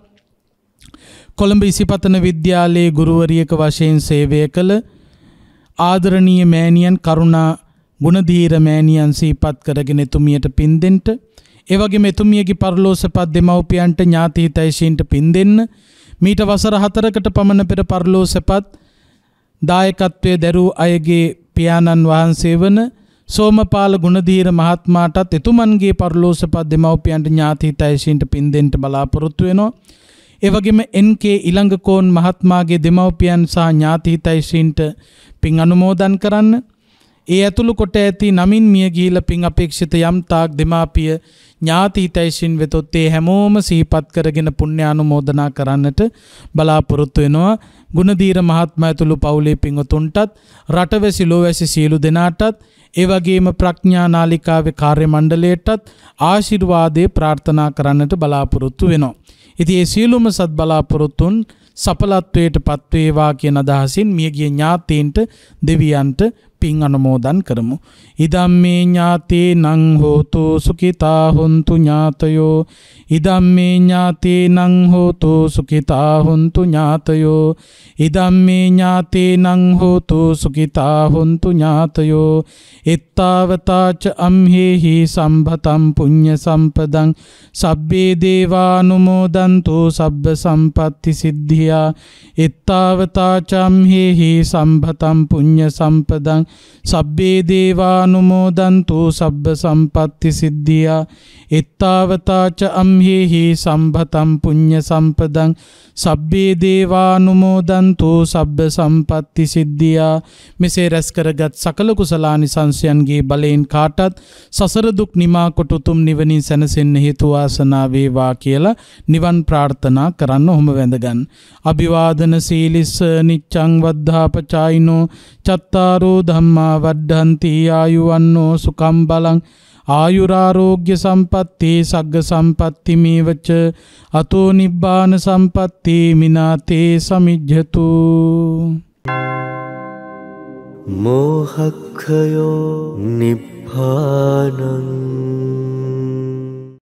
කොළඹ ඉසිපතන විද්‍යාලයේ ගුරුවරියක වශයෙන් සේවය කළ ආදරණීය මෑණියන් කරුණා ගුණධීර මෑණියන් සීපත් කරගෙන එතුමියට පින් දෙන්න. ඒ වගේම එතුමියගේ පරලෝසපත් දෙමව්පියන්ට ඥාති හිතයිෂීන්ට පින් දෙන්න. මීට වසර 4කට පමණ පෙර පරලෝසපත් දායකත්වයේ දරූ අයගේ පියාණන් වහන්සේ වන සෝමපාල ගුණධීර මහත්මයාටත් එතුමන්ගේ පරලෝසපත් දෙමව්පියන්ට ඥාති හිතයිෂීන්ට පින් දෙන්න බලාපොරොත්තු වෙනවා. ඒ වගේම එන්.කේ. ඉලංගකෝන් මහත්මයාගේ දෙමව්පියන් සහ ඥාතිහිතයිශීන්ට පින් අනුමෝදන් කරන්න. ඒ ඇතුළු කොට ඇති නමින් මිය ගිහිලා පින් අපේක්ෂිත යම් තාක් දෙමාපිය ඥාතිහිතයිශීන් වෙතොත් ඒ හැමෝම සිහිපත් කරගෙන පුණ්‍ය අනුමෝදනා කරන්නට බලාපොරොත්තු වෙනවා. ගුණදීර මහත්මයා ඇතුළු පවුලේ පින්වතුන්ටත් රටවැසි ලෝවැසි සියලු දෙනාටත් ඒ වගේම ප්‍රඥා නාලිකාවේ කාර්ය මණ්ඩලයටත් ආශිර්වාදේ ප්‍රාර්ථනා කරන්නට බලාපොරොත්තු වෙනවා. ඉතින් ඒ සියලුම සත් බලාපොරොත්තුන් සඵලත්වයට පත්වේවා කියන අදහසින් මියගිය ඥාතීන්ට දෙවියන්ට පින් අනුමෝදන් කරමු. ඉදම්මේ ඥාතේ නං හෝතු සුඛිතා හොන්තු ඥාතයෝ ඉදම්මේ ඥාතේනං හෝතු සුඛිතා හොන්තු ඥාතයෝ ඉදම්මේ ඥාතේනං හෝතු සුඛිතා හොන්තු ඥාතයෝ එත්තාවතාච අම්හෙහි සම්භතම් පුඤ්ඤ සම්පදං සබ්බේ දේවානුමෝදන්තු සබ්බ සම්පත්ති සිද්ධියා එත්තාවතාච අම්හෙහි සම්භතම් පුඤ්ඤ සම්පදං සබ්බේ දේවානුමෝදන්තු සබ්බ සම්පත්ති සිද්ධියා එත්තාවතාච අම්හෙහි හිහි සම්පතම් පුඤ්ඤ සම්පදං සබ්බේ දේවානුමෝදන්තු සබ්බ සම්පatti සිද්ධියා මෙසේ රැස් කරගත් සකල කුසලානි සංසයන්ගේ බලයෙන් කාටත් සසර දුක් නිමා කොට උතුම් නිවනින් සැනසෙන්න හේතු වාසනා වේවා කියලා නිවන් ප්‍රාර්ථනා කරන්න ඔහොම වැඳගන්න. අභිවාදන සීලිස්ස නිච්ඡං වද්ධාපචායිනෝ චත්තාරෝ ධම්මා වද්ධන්ති ආයුවන්නෝ සුකම් බලං आयुरारोग्यसम्पत्ति सग्गसम्पत्तिमेव च अतो निबानसम्पत्ति मिना ते समिज्यतु मोहकयो